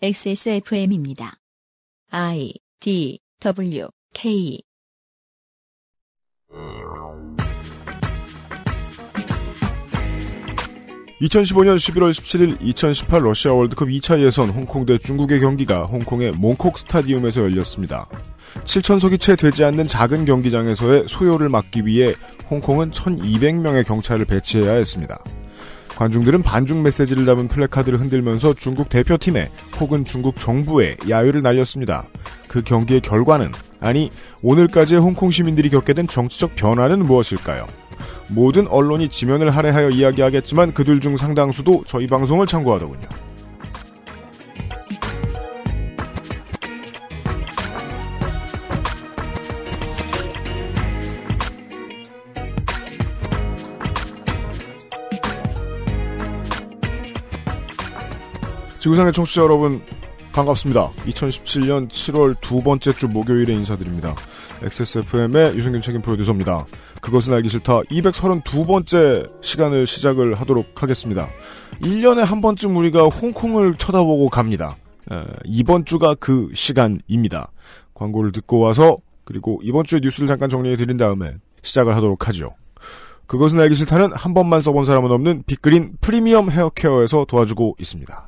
XSFM입니다. I D W K (2015년 11월 17일 2018 러시아 월드컵 2차 예선 홍콩 대 중국의 경기가 홍콩의 몽콕 스타디움에서 열렸습니다. 7천석이 채 되지 않는 작은 경기장에서의 소요를 막기 위해 홍콩은 1,200명의 경찰을 배치해야 했습니다. 관중들은 반중 메시지를 담은 플래카드를 흔들면서 중국 대표팀에 혹은 중국 정부에 야유를 날렸습니다. 그 경기의 결과는 아니 오늘까지의 홍콩 시민들이 겪게 된 정치적 변화는 무엇일까요? 모든 언론이 지면을 할애하여 이야기하겠지만 그들 중 상당수도 저희 방송을 참고하더군요. 지구상의 청취자 여러분 반갑습니다. 2017년 7월 두 번째 주 목요일에 인사드립니다. XSFM의 유승균 책임 프로듀서입니다. 그것은 알기 싫다 232번째 시간을 시작을 하도록 하겠습니다. 1년에 한 번쯤 우리가 홍콩을 쳐다보고 갑니다. 에, 이번 주가 그 시간입니다. 광고를 듣고 와서 그리고 이번 주의 뉴스를 잠깐 정리해 드린 다음에 시작을 하도록 하죠. 그것은 알기 싫다는 한 번만 써본 사람은 없는 빅그린 프리미엄 헤어케어에서 도와주고 있습니다.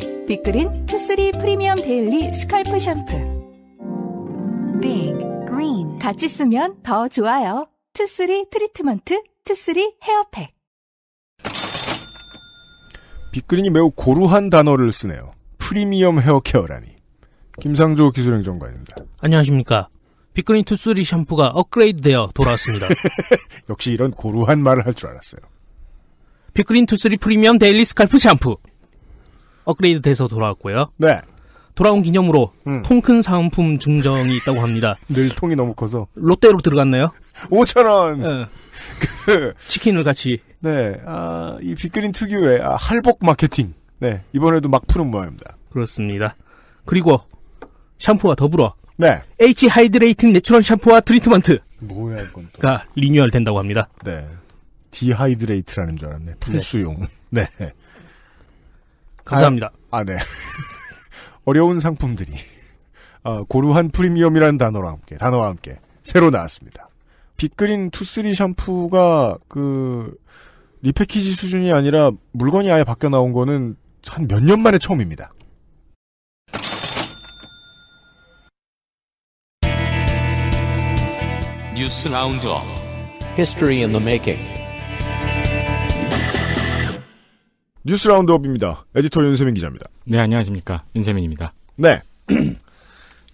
빅그린 투쓰리 프리미엄 데일리 스컬프 샴푸 빅 그린 같이 쓰면 더 좋아요 투쓰리 트리트먼트 투쓰리 헤어팩 빅그린이 매우 고루한 단어를 쓰네요 프리미엄 헤어케어라니 김상조 기술행정관입니다 안녕하십니까 빅그린 투쓰리 샴푸가 업그레이드되어 돌아왔습니다 역시 이런 고루한 말을 할 줄 알았어요 빅그린 투쓰리 프리미엄 데일리 스컬프 샴푸 업그레이드 돼서 돌아왔고요. 네. 돌아온 기념으로 음. 통큰 상품 증정이 있다고 합니다. 늘 통이 너무 커서. 롯데로 들어갔나요? 5천원 네. 그, 치킨을 같이. 네. 아, 이 빅그린 특유의 아, 할복 마케팅. 네. 이번에도 막 푸른 모양입니다. 그렇습니다. 그리고 샴푸와 더불어 네. H 하이드레이팅 내추럴 샴푸와 트리트먼트. 뭐야 이건 또. 가 리뉴얼 된다고 합니다. 네. 디하이드레이트라는 줄 알았네. 탈수용. 네. 네. 감사합니다. 아, 아 네. 어려운 상품들이 어, 고루한 프리미엄이라는 단어와 함께 단어와 함께 새로 나왔습니다. 빅그린 투쓰리 샴푸가 그 리패키지 수준이 아니라 물건이 아예 바뀌어 나온 거는 한 몇 년 만에 처음입니다. 뉴스 라운드업 History i 뉴스 라운드업입니다. 에디터 윤세민 기자입니다. 네, 안녕하십니까. 윤세민입니다. 네.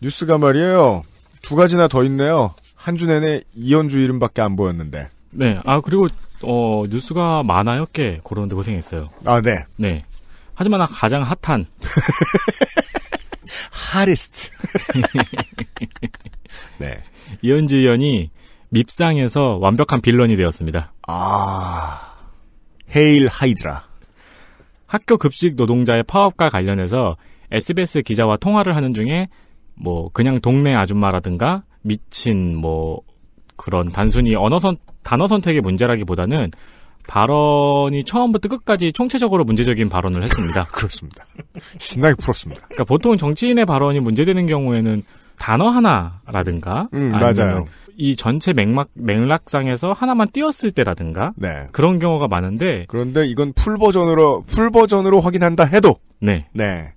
뉴스가 말이에요. 두 가지나 더 있네요. 한 주 내내 이현주 이름밖에 안 보였는데. 네. 아, 그리고, 어, 뉴스가 많아요. 꽤 고르는데 고생했어요. 아, 네. 네. 하지만 아, 가장 핫한. 하리스트. 네. 이현주 의원이 밉상에서 완벽한 빌런이 되었습니다. 아, 헤일 하이드라. 학교 급식 노동자의 파업과 관련해서 SBS 기자와 통화를 하는 중에 뭐 그냥 동네 아줌마라든가 미친 뭐 그런 단순히 언어 선 단어 선택의 문제라기보다는 발언이 처음부터 끝까지 총체적으로 문제적인 발언을 했습니다. 그렇습니다. 신나게 풀었습니다. 그러니까 보통 정치인의 발언이 문제되는 경우에는 단어 하나라든가 음, 음 맞아요. 이 전체 맥락 맥락상에서 하나만 띄었을 때라든가 네. 그런 경우가 많은데 그런데 이건 풀 버전으로 풀 버전으로 확인한다 해도 네. 네.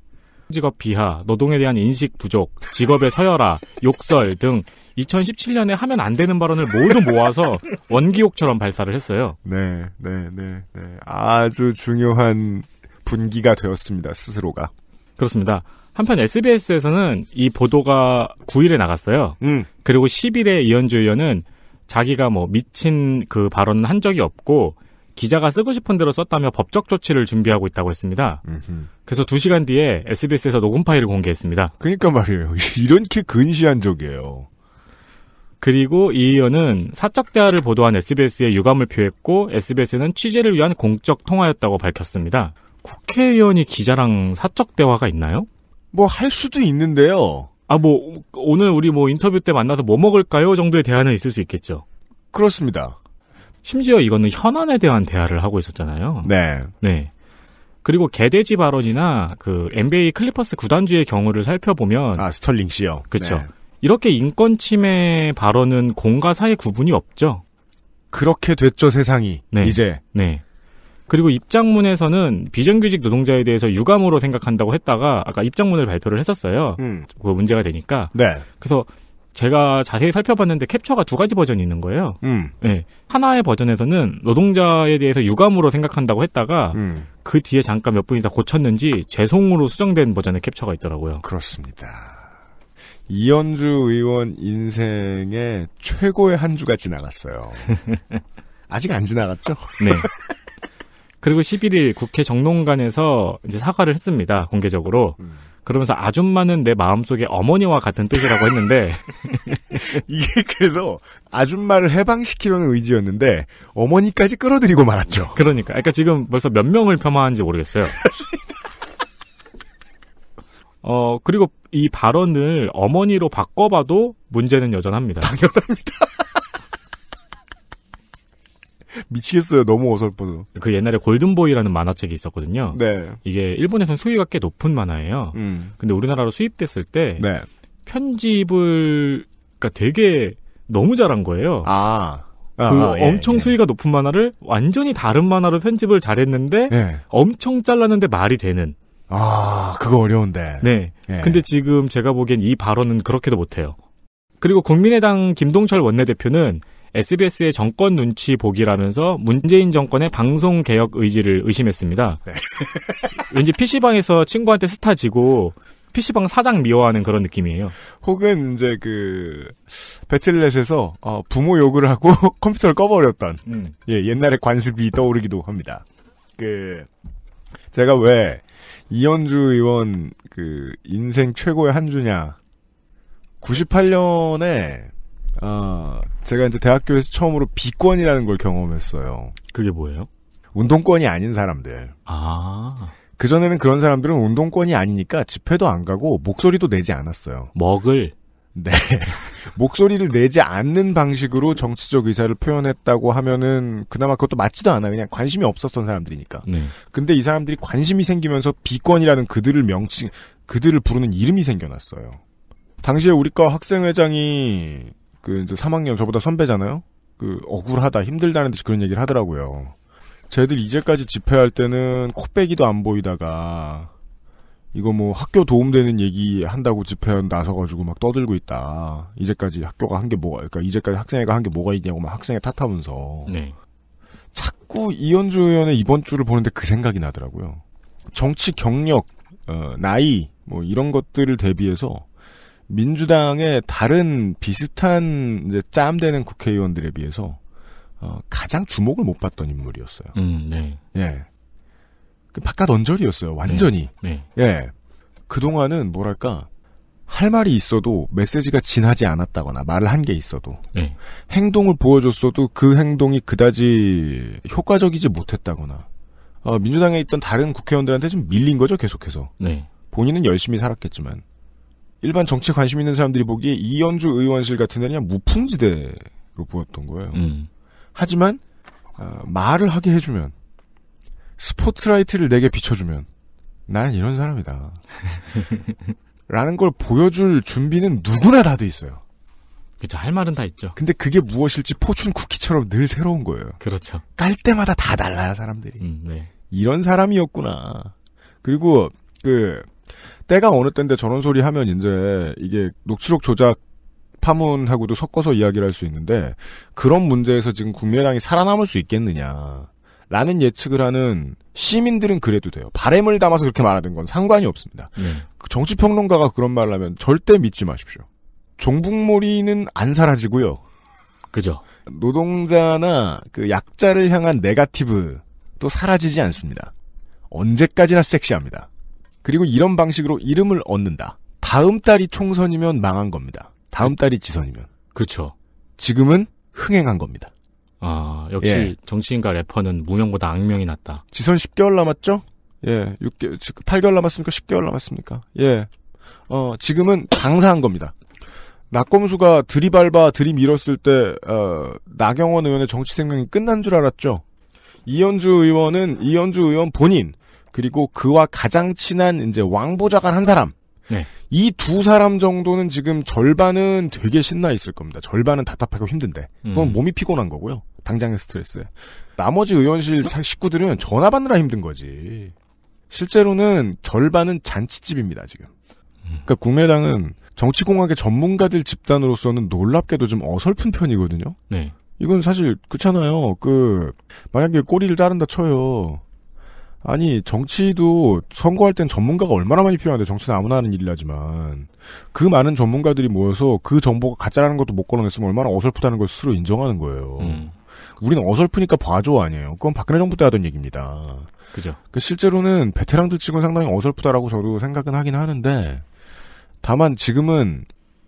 직업 비하, 노동에 대한 인식 부족, 직업의 서열화, 욕설 등 2017년에 하면 안 되는 발언을 모두 모아서 원기욕처럼 발사를 했어요. 네, 네, 네, 네. 아주 중요한 분기가 되었습니다, 스스로가. 그렇습니다. 한편 SBS에서는 이 보도가 9일에 나갔어요. 음. 그리고 10일에 이현주 의원은 자기가 뭐 미친 그 발언은 한 적이 없고 기자가 쓰고 싶은 대로 썼다며 법적 조치를 준비하고 있다고 했습니다. 음흠. 그래서 2시간 뒤에 SBS에서 녹음 파일을 공개했습니다. 그러니까 말이에요. 이렇게 근시한 적이에요. 그리고 이 의원은 사적 대화를 보도한 SBS에 유감을 표했고 SBS는 취재를 위한 공적 통화였다고 밝혔습니다. 국회의원이 기자랑 사적 대화가 있나요? 뭐할 수도 있는데요. 아, 뭐, 오늘 우리 뭐 인터뷰 때 만나서 뭐 먹을까요? 정도의 대화는 있을 수 있겠죠. 그렇습니다. 심지어 이거는 현안에 대한 대화를 하고 있었잖아요. 네. 네. 그리고 개돼지 발언이나 그 NBA 클리퍼스 구단주의 경우를 살펴보면. 아, 스털링 씨요. 그렇죠. 네. 이렇게 인권 침해 발언은 공과 사의 구분이 없죠. 그렇게 됐죠, 세상이. 네. 이제. 네. 그리고 입장문에서는 비정규직 노동자에 대해서 유감으로 생각한다고 했다가 아까 입장문을 발표를 했었어요. 음. 그 문제가 되니까. 네. 그래서 제가 자세히 살펴봤는데 캡처가 두 가지 버전이 있는 거예요. 음. 네. 하나의 버전에서는 노동자에 대해서 유감으로 생각한다고 했다가 음. 그 뒤에 잠깐 몇 분이 다 고쳤는지 죄송으로 수정된 버전의 캡처가 있더라고요. 그렇습니다. 이현주 의원 인생의 최고의 한 주가 지나갔어요. 아직 안 지나갔죠? 네. 그리고 11일 국회 정론관에서 이제 사과를 했습니다. 공개적으로. 음. 그러면서 아줌마는 내 마음속에 어머니와 같은 뜻이라고 했는데 이게 그래서 아줌마를 해방시키려는 의지였는데 어머니까지 끌어들이고 말았죠. 그러니까 그러니까 지금 벌써 몇 명을 폄하하는지 모르겠어요. 어 그리고 이 발언을 어머니로 바꿔봐도 문제는 여전합니다. 당연합니다. 미치겠어요. 너무 어설퍼서. 그 옛날에 골든보이라는 만화책이 있었거든요. 네. 이게 일본에선 수위가 꽤 높은 만화예요. 음. 근데 우리나라로 수입됐을 때 네. 편집을 그러니까 되게 너무 잘한 거예요. 아. 아 그 아, 예, 엄청 예. 수위가 높은 만화를 완전히 다른 만화로 편집을 잘했는데 예. 엄청 잘랐는데 말이 되는. 아, 그거 어려운데. 네. 예. 근데 지금 제가 보기엔 이 발언은 그렇게도 못해요. 그리고 국민의당 김동철 원내대표는 SBS의 정권 눈치 보기라면서 문재인 정권의 방송 개혁 의지를 의심했습니다. 네. 왠지 PC방에서 친구한테 스타 지고 PC방 사장 미워하는 그런 느낌이에요. 혹은 이제 그 배틀넷에서 어, 부모 욕을 하고 컴퓨터를 꺼버렸던 음. 예, 옛날의 관습이 떠오르기도 합니다. 그 제가 왜 이현주 의원 그 인생 최고의 한 주냐 98년에 아, 제가 이제 대학교에서 처음으로 비권이라는 걸 경험했어요. 그게 뭐예요? 운동권이 아닌 사람들. 아. 그전에는 그런 사람들은 운동권이 아니니까 집회도 안 가고 목소리도 내지 않았어요. 먹을? 네. 목소리를 내지 않는 방식으로 정치적 의사를 표현했다고 하면은 그나마 그것도 맞지도 않아. 요 그냥 관심이 없었던 사람들이니까. 네. 근데 이 사람들이 관심이 생기면서 비권이라는 그들을 명칭, 그들을 부르는 이름이 생겨났어요. 당시에 우리과 학생회장이 그 이제 3학년 저보다 선배잖아요. 그 억울하다 힘들다는 듯이 그런 얘기를 하더라고요. 쟤들 이제까지 집회할 때는 코빼기도 안 보이다가 이거 뭐 학교 도움되는 얘기 한다고 집회 나서가지고 막 떠들고 있다. 이제까지 학교가 한 게 뭐가, 그러니까 이제까지 학생회가 한 게 뭐가 있냐고 막 학생회 탓하면서. 네. 자꾸 이현주 의원의 이번 주를 보는데 그 생각이 나더라고요. 정치 경력, 어, 나이, 뭐 이런 것들을 대비해서 민주당의 다른 비슷한 이제 짬되는 국회의원들에 비해서 어, 가장 주목을 못 받던 인물이었어요. 음, 네. 예. 그 바깥 언저리였어요. 완전히. 네. 네. 예. 그동안은 뭐랄까 할 말이 있어도 메시지가 진하지 않았다거나 말을 한 게 있어도 네. 행동을 보여줬어도 그 행동이 그다지 효과적이지 못했다거나 어, 민주당에 있던 다른 국회의원들한테 좀 밀린 거죠 계속해서 네. 본인은 열심히 살았겠지만 일반 정치 에 관심 있는 사람들이 보기에 이현주 의원실 같은 데는 무풍지대로 보였던 거예요. 음. 하지만 어, 말을 하게 해주면 스포트라이트를 내게 비춰주면 난 이런 사람이다. 라는 걸 보여줄 준비는 누구나 다 돼 있어요. 그죠. 할 말은 다 있죠. 근데 그게 무엇일지 포춘 쿠키처럼 늘 새로운 거예요. 그렇죠. 깔 때마다 다 달라요, 사람들이. 음, 네. 이런 사람이었구나. 그리고 그 때가 어느 때인데 저런 소리 하면 이제 이게 녹취록 조작 파문하고도 섞어서 이야기를 할 수 있는데 그런 문제에서 지금 국민의당이 살아남을 수 있겠느냐라는 예측을 하는 시민들은 그래도 돼요. 바램을 담아서 그렇게 말하는 건 상관이 없습니다. 네. 그 정치평론가가 그런 말을 하면 절대 믿지 마십시오. 종북몰이는 안 사라지고요. 그죠. 노동자나 그 약자를 향한 네가티브도 사라지지 않습니다. 언제까지나 섹시합니다. 그리고 이런 방식으로 이름을 얻는다. 다음 달이 총선이면 망한 겁니다. 다음 달이 지선이면. 그렇죠. 지금은 흥행한 겁니다. 아, 역시 예. 정치인과 래퍼는 무명보다 악명이 났다. 지선 10개월 남았죠? 예, 6개, 월 8개월 남았습니까? 10개월 남았습니까? 예. 어, 지금은 장사한 겁니다. 나꼼수가 들이밟아 들이밀었을 때, 어, 나경원 의원의 정치 생명이 끝난 줄 알았죠? 이현주 의원은 이현주 의원 본인, 그리고 그와 가장 친한 이제 왕보좌관 한 사람. 네. 이 두 사람 정도는 지금 절반은 되게 신나 있을 겁니다. 절반은 답답하고 힘든데. 그건 음. 몸이 피곤한 거고요. 당장의 스트레스. 나머지 의원실 식구들은 전화 받느라 힘든 거지. 실제로는 절반은 잔치집입니다, 지금. 음. 그러니까 국내당은 정치공학의 전문가들 집단으로서는 놀랍게도 좀 어설픈 편이거든요. 네. 이건 사실 그렇잖아요. 그 만약에 꼬리를 자른다 쳐요. 아니 정치도 선거할 땐 전문가가 얼마나 많이 필요한데 정치는 아무나 하는 일이라지만 그 많은 전문가들이 모여서 그 정보가 가짜라는 것도 못 걸어냈으면 얼마나 어설프다는 걸 스스로 인정하는 거예요. 음. 우리는 어설프니까 봐줘 아니에요. 그건 박근혜 정부 때 하던 얘기입니다. 그죠. 그 실제로는 베테랑들 치고 상당히 어설프다라고 저도 생각은 하긴 하는데 다만 지금은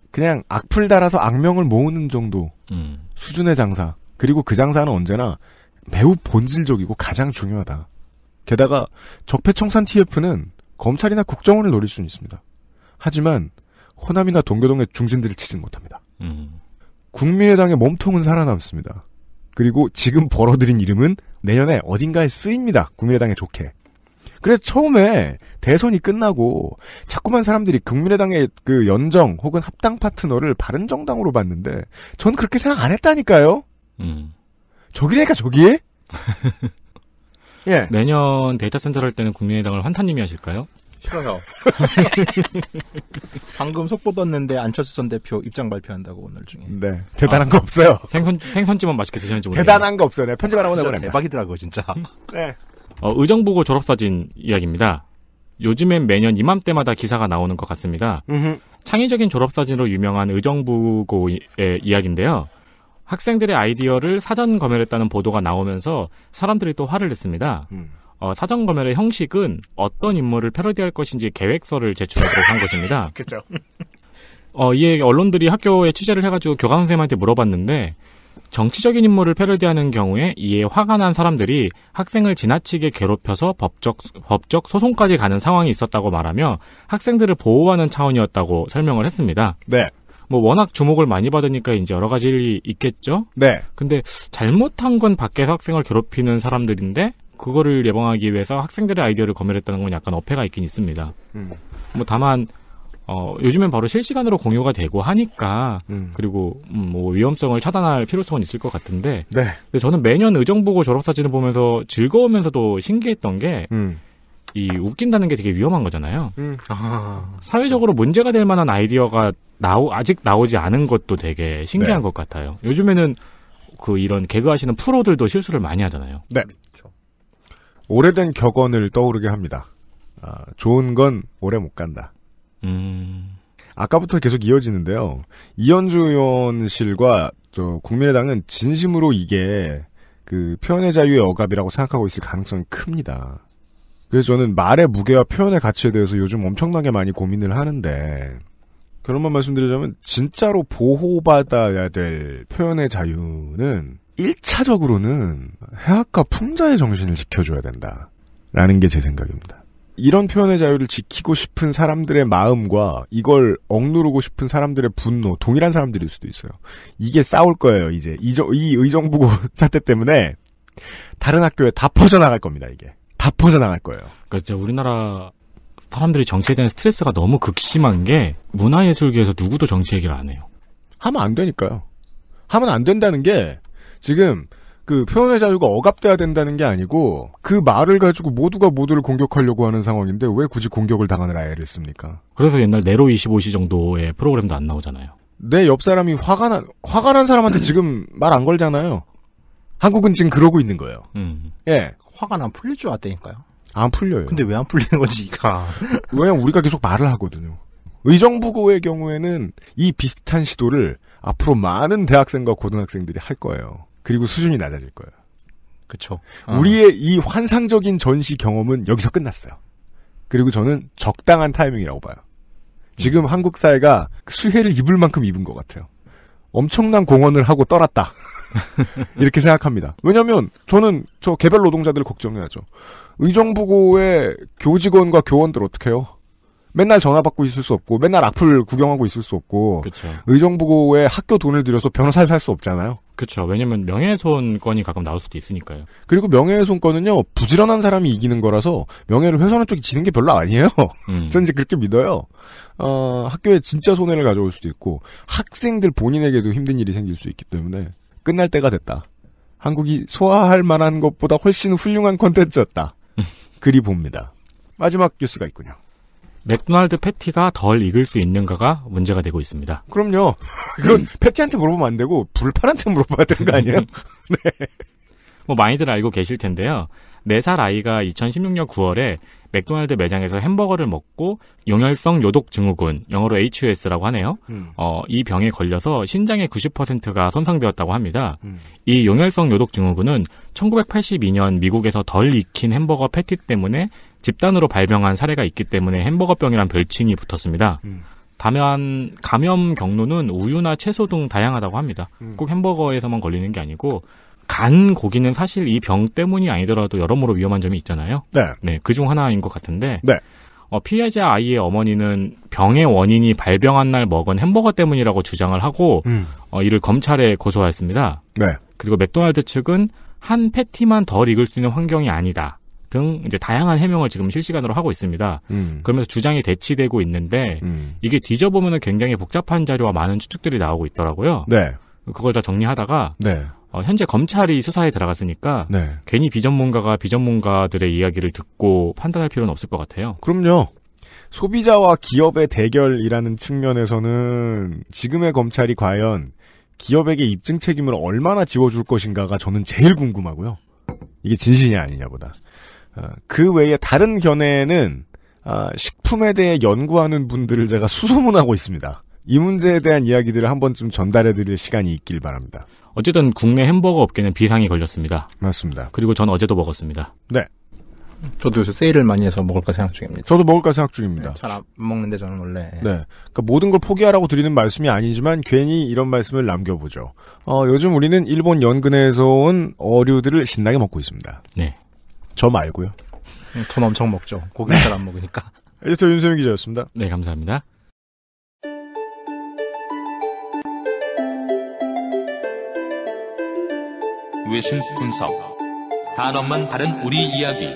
그냥 악플 달아서 악명을 모으는 정도 음. 수준의 장사 그리고 그 장사는 언제나 매우 본질적이고 가장 중요하다. 게다가 적폐청산 TF는 검찰이나 국정원을 노릴 수는 있습니다. 하지만 호남이나 동교동의 중진들을 치진 못합니다. 음. 국민의당의 몸통은 살아남습니다. 그리고 지금 벌어들인 이름은 내년에 어딘가에 쓰입니다. 국민의당에 좋게. 그래서 처음에 대선이 끝나고 자꾸만 사람들이 국민의당의 그 연정 혹은 합당 파트너를 바른 정당으로 봤는데 전 그렇게 생각 안 했다니까요. 음. 저기래니까 저기? 예. 내년 데이터 센터를 할 때는 국민의당을 환타님이 하실까요? 싫어요. 방금 속보 떴는데 안철수 전 대표 입장 발표한다고 오늘 중에. 네. 대단한 아, 거 없어요. 생선 생선찜만 맛있게 드시는지 모르겠 대단한 거 없어요. 네, 편집 하나 보내보냅 대박이더라고요, 진짜. 네. 어, 의정부고 졸업사진 이야기입니다. 요즘엔 매년 이맘때마다 기사가 나오는 것 같습니다. 창의적인 졸업사진으로 유명한 의정부고의 이야기인데요. 학생들의 아이디어를 사전 검열했다는 보도가 나오면서 사람들이 또 화를 냈습니다. 음. 어, 사전 검열의 형식은 어떤 인물을 패러디할 것인지 계획서를 제출하도록 한 것입니다. 그죠. 어, 이에 언론들이 학교에 취재를 해가지고 교감 선생님한테 물어봤는데 정치적인 인물을 패러디하는 경우에 이에 화가 난 사람들이 학생을 지나치게 괴롭혀서 법적, 법적 소송까지 가는 상황이 있었다고 말하며 학생들을 보호하는 차원이었다고 설명을 했습니다. 네. 뭐 워낙 주목을 많이 받으니까 이제 여러 가지 일이 있겠죠. 네. 근데 잘못한 건 밖에서 학생을 괴롭히는 사람들인데 그거를 예방하기 위해서 학생들의 아이디어를 검열했다는 건 약간 어폐가 있긴 있습니다. 음. 뭐 다만 어, 요즘엔 바로 실시간으로 공유가 되고 하니까 음. 그리고 음, 뭐 위험성을 차단할 필요성은 있을 것 같은데. 네. 근데 저는 매년 의정부고 졸업 사진을 보면서 즐거우면서도 신기했던 게 음. 이 웃긴다는 게 되게 위험한 거잖아요. 음. 아, 사회적으로 그렇죠. 문제가 될 만한 아이디어가 나오 아직 나오지 않은 것도 되게 신기한 네. 것 같아요. 요즘에는 그 이런 개그 하시는 프로들도 실수를 많이 하잖아요. 네. 그렇죠. 오래된 격언을 떠오르게 합니다. 아, 좋은 건 오래 못 간다. 음. 아까부터 계속 이어지는데요. 이현주 의원실과 저 국민의당은 진심으로 이게 그 표현의 자유의 억압이라고 생각하고 있을 가능성이 큽니다. 그래서 저는 말의 무게와 표현의 가치에 대해서 요즘 엄청나게 많이 고민을 하는데 결론만 말씀드리자면 진짜로 보호받아야 될 표현의 자유는 1차적으로는 해학과 풍자의 정신을 지켜줘야 된다. 라는 게 제 생각입니다. 이런 표현의 자유를 지키고 싶은 사람들의 마음과 이걸 억누르고 싶은 사람들의 분노, 동일한 사람들일 수도 있어요. 이게 싸울 거예요, 이제. 이, 이 의정부고 사태 때문에 다른 학교에 다 퍼져나갈 겁니다, 이게. 다 퍼져나갈 거예요. 그러니까 우리나라 사람들이 정치에 대한 스트레스가 너무 극심한 게 문화예술계에서 누구도 정치 얘기를 안 해요. 하면 안 되니까요. 하면 안 된다는 게 지금 그 표현의 자유가 억압돼야 된다는 게 아니고 그 말을 가지고 모두가 모두를 공격하려고 하는 상황인데 왜 굳이 공격을 당하는아이를 씁니까? 그래서 옛날 네로 25시 정도의 프로그램도 안 나오잖아요. 내 옆 사람이 화가 난 화가 난 사람한테 지금 말 안 걸잖아요. 한국은 지금 그러고 있는 거예요. 음. 예, 화가 난 풀릴 줄 알았다니까요. 안 풀려요. 근데 왜 안 풀리는 거지, 이가? 그러니까 왜냐면 우리가 계속 말을 하거든요. 의정부고의 경우에는 이 비슷한 시도를 앞으로 많은 대학생과 고등학생들이 할 거예요. 그리고 수준이 낮아질 거예요. 그렇죠. 우리의 이 환상적인 전시 경험은 여기서 끝났어요. 그리고 저는 적당한 타이밍이라고 봐요. 지금 음. 한국 사회가 수혜를 입을 만큼 입은 것 같아요. 엄청난 공헌을 하고 떠났다. 이렇게 생각합니다. 왜냐하면 저는 저 개별 노동자들을 걱정해야죠. 의정부고의 교직원과 교원들 어떻게 해요? 맨날 전화 받고 있을 수 없고 맨날 악플 구경하고 있을 수 없고 그쵸. 의정부고에 학교 돈을 들여서 변호사를 살 수 없잖아요. 그렇죠. 왜냐면 명예훼손 건이 가끔 나올 수도 있으니까요. 그리고 명예훼손 건은요 부지런한 사람이 이기는 거라서 명예를 훼손한 쪽이 지는 게 별로 아니에요. 음. 전 이제 그렇게 믿어요. 어, 학교에 진짜 손해를 가져올 수도 있고 학생들 본인에게도 힘든 일이 생길 수 있기 때문에 끝날 때가 됐다. 한국이 소화할 만한 것보다 훨씬 훌륭한 콘텐츠였다. 그리 봅니다. 마지막 뉴스가 있군요. 맥도날드 패티가 덜 익을 수 있는가가 문제가 되고 있습니다. 그럼요. 이건 음. 패티한테 물어보면 안 되고 불판한테 물어봐야 되는 거 아니에요? 네. 뭐 많이들 알고 계실 텐데요. 4살 아이가 2016년 9월에 맥도날드 매장에서 햄버거를 먹고 용혈성 요독 증후군, 영어로 HUS라고 하네요. 음. 어, 이 병에 걸려서 신장의 90%가 손상되었다고 합니다. 음. 이 용혈성 요독 증후군은 1982년 미국에서 덜 익힌 햄버거 패티 때문에 집단으로 발병한 사례가 있기 때문에 햄버거병이란 별칭이 붙었습니다. 음. 감염, 감염 경로는 우유나 채소 등 다양하다고 합니다. 음. 꼭 햄버거에서만 걸리는 게 아니고 간 고기는 사실 이 병 때문이 아니더라도 여러모로 위험한 점이 있잖아요. 네. 네, 그 중 하나인 것 같은데. 네. 어, 피해자 아이의 어머니는 병의 원인이 발병한 날 먹은 햄버거 때문이라고 주장을 하고 음. 어, 이를 검찰에 고소하였습니다. 네. 그리고 맥도날드 측은 한 패티만 덜 익을 수 있는 환경이 아니다 등 이제 다양한 해명을 지금 실시간으로 하고 있습니다. 음. 그러면서 주장이 대치되고 있는데 음. 이게 뒤져보면 굉장히 복잡한 자료와 많은 추측들이 나오고 있더라고요. 네. 그걸 다 정리하다가 네. 어, 현재 검찰이 수사에 들어갔으니까 네. 괜히 비전문가가 비전문가들의 이야기를 듣고 판단할 필요는 없을 것 같아요. 그럼요. 소비자와 기업의 대결이라는 측면에서는 지금의 검찰이 과연 기업에게 입증 책임을 얼마나 지워줄 것인가가 저는 제일 궁금하고요. 이게 진실이 아니냐 보다. 어, 그 외에 다른 견해는 아, 식품에 대해 연구하는 분들을 제가 수소문하고 있습니다. 이 문제에 대한 이야기들을 한 번쯤 전달해드릴 시간이 있길 바랍니다. 어쨌든 국내 햄버거 업계는 비상이 걸렸습니다. 맞습니다. 그리고 전 어제도 먹었습니다. 네. 저도 요새 세일을 많이 해서 먹을까 생각 중입니다. 저도 먹을까 생각 중입니다. 네, 잘안 먹는데 저는 원래. 네. 그러니까 모든 걸 포기하라고 드리는 말씀이 아니지만 괜히 이런 말씀을 남겨보죠. 어, 요즘 우리는 일본 연근에서 온 어류들을 신나게 먹고 있습니다. 네. 저 말고요. 돈 엄청 먹죠. 고기 네. 잘안 먹으니까. 에디터 윤세민 기자였습니다. 네, 감사합니다. 외신 분석. 단어만 다른 우리 이야기.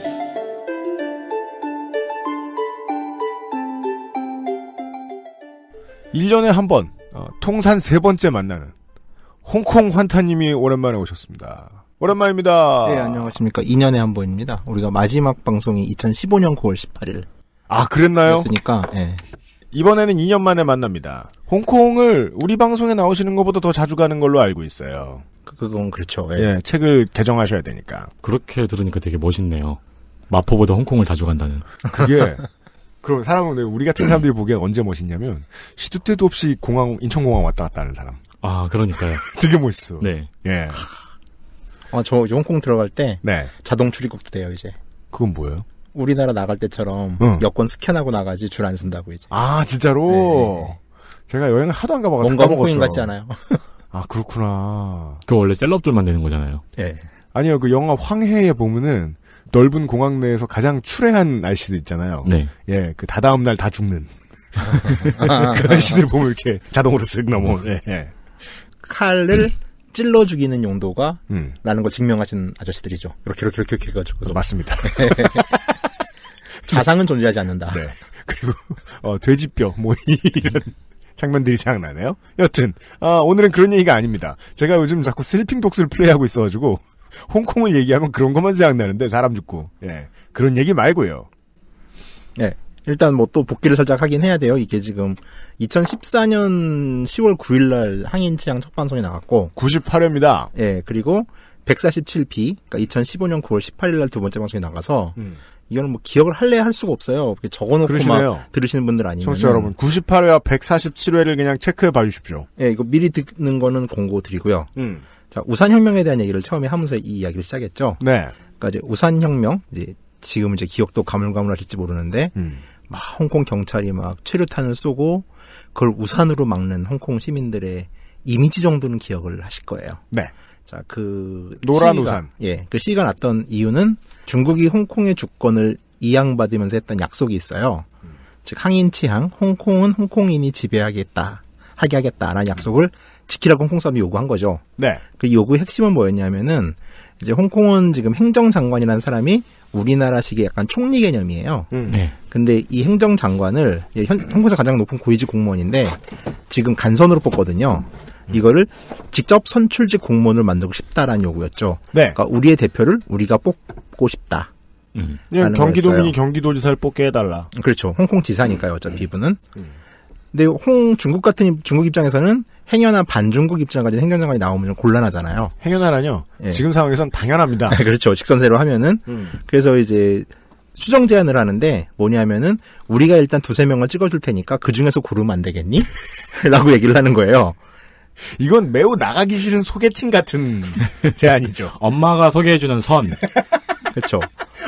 일년에 한 번, 어, 통산 세 번째 만나는 홍콩 환타님이 오랜만에 오셨습니다. 오랜만입니다. 네, 안녕하십니까. 2년에 한 번입니다. 우리가 마지막 방송이 2015년 9월 18일. 아, 그랬나요? 그니까 네. 예. 이번에는 2년 만에 만납니다. 홍콩을 우리 방송에 나오시는 것보다 더 자주 가는 걸로 알고 있어요. 그건 그렇죠. 예. 예. 책을 개정하셔야 되니까. 그렇게 들으니까 되게 멋있네요. 마포보다 홍콩을 자주 간다는. 그게 그럼 사람은 우리 같은 사람들이 보기엔 언제 멋있냐면 시도 때도 없이 공항 인천공항 왔다 갔다 하는 사람. 아 그러니까요. 되게 멋있어. 네. 예. 아저 홍콩 들어갈 때 네. 자동 출입국도 돼요 이제. 그건 뭐예요? 우리나라 나갈 때처럼 응. 여권 스캔하고 나가지 줄 안 쓴다고 이제. 아 진짜로. 네. 제가 여행을 하도 안 가봐가지고 뭔가 홍콩인 같지 않아요. 아 그렇구나. 그 원래 셀럽들만 되는 거잖아요. 예. 아니요 그 영화 황해에 보면은 넓은 공항 내에서 가장 추레한 날씨도 있잖아요. 네. 예, 그 다다음 날 다 죽는 그 날씨들 보면 이렇게 자동으로 쓱 넘어. 예, 예. 칼을 음. 찔러 죽이는 용도가 음. 라는 걸 증명하신 아저씨들이죠. 이렇게 이렇게 이렇게 해가지고 맞습니다. 자상은 존재하지 않는다. 네. 그리고 어, 돼지뼈 뭐 이런 장면들이 생각나네요. 여튼 아, 오늘은 그런 얘기가 아닙니다. 제가 요즘 자꾸 슬리핑 독스를 플레이하고 있어가지고 홍콩을 얘기하면 그런 것만 생각나는데 사람 죽고 예 그런 얘기 말고요. 예. 일단 뭐 또 복귀를 살짝 하긴 해야 돼요. 이게 지금 2014년 10월 9일 날 항인 치향 첫 방송이 나갔고 98회입니다. 예. 그리고 147p 그러니까 2015년 9월 18일 날 두 번째 방송이 나가서 음. 이거는 뭐 기억을 할래 할 수가 없어요. 적어놓고 그시네 들으시는 분들 아니면. 청취자 여러분, 98회와 147회를 그냥 체크해 봐 주십시오. 예, 이거 미리 듣는 거는 공고 드리고요. 음. 자, 우산혁명에 대한 얘기를 처음에 하면서 이 이야기를 시작했죠. 네. 그러니까 이제 우산혁명, 이제 지금 이제 기억도 가물가물하실지 모르는데, 음. 막 홍콩 경찰이 막 최루탄을 쏘고, 그걸 우산으로 막는 홍콩 시민들의 이미지 정도는 기억을 하실 거예요. 네. 자, 그 노란 C가, 우산. 예. 그 C가 났던 이유는 중국이 홍콩의 주권을 이양받으면서 했던 약속이 있어요. 음. 즉 항인 치항, 홍콩은 홍콩인이 지배하겠다. 하게 하겠다라는 약속을 지키라고 홍콩 사람이 요구한 거죠. 네. 그 요구의 핵심은 뭐였냐면은 이제 홍콩은 지금 행정장관이라는 사람이 우리나라식의 약간 총리 개념이에요. 음. 네. 근데 이 행정장관을 현, 홍콩에서 가장 높은 고위직 공무원인데 지금 간선으로 뽑거든요. 음. 이거를 직접 선출직 공무원을 만들고 싶다라는 요구였죠. 네. 그러니까 우리의 대표를 우리가 뽑고 싶다. 음. 예, 경기도민이 경기도지사를 뽑게 해달라. 그렇죠. 홍콩 지사니까요. 어차피 음. 이분은. 음. 근데 홍 중국 같은 중국 입장에서는 행여나 반중국 입장까지 행정장관이 나오면 곤란하잖아요. 행여나라뇨? 예. 지금 상황에선 당연합니다. 그렇죠. 직선세로 하면은 음. 그래서 이제 수정 제안을 하는데 뭐냐면은 우리가 일단 두세 명을 찍어줄 테니까 그 중에서 고르면 안 되겠니? 라고 얘기를 하는 거예요. 이건 매우 나가기 싫은 소개팅 같은 제안이죠. 엄마가 소개해주는 선. 그렇죠.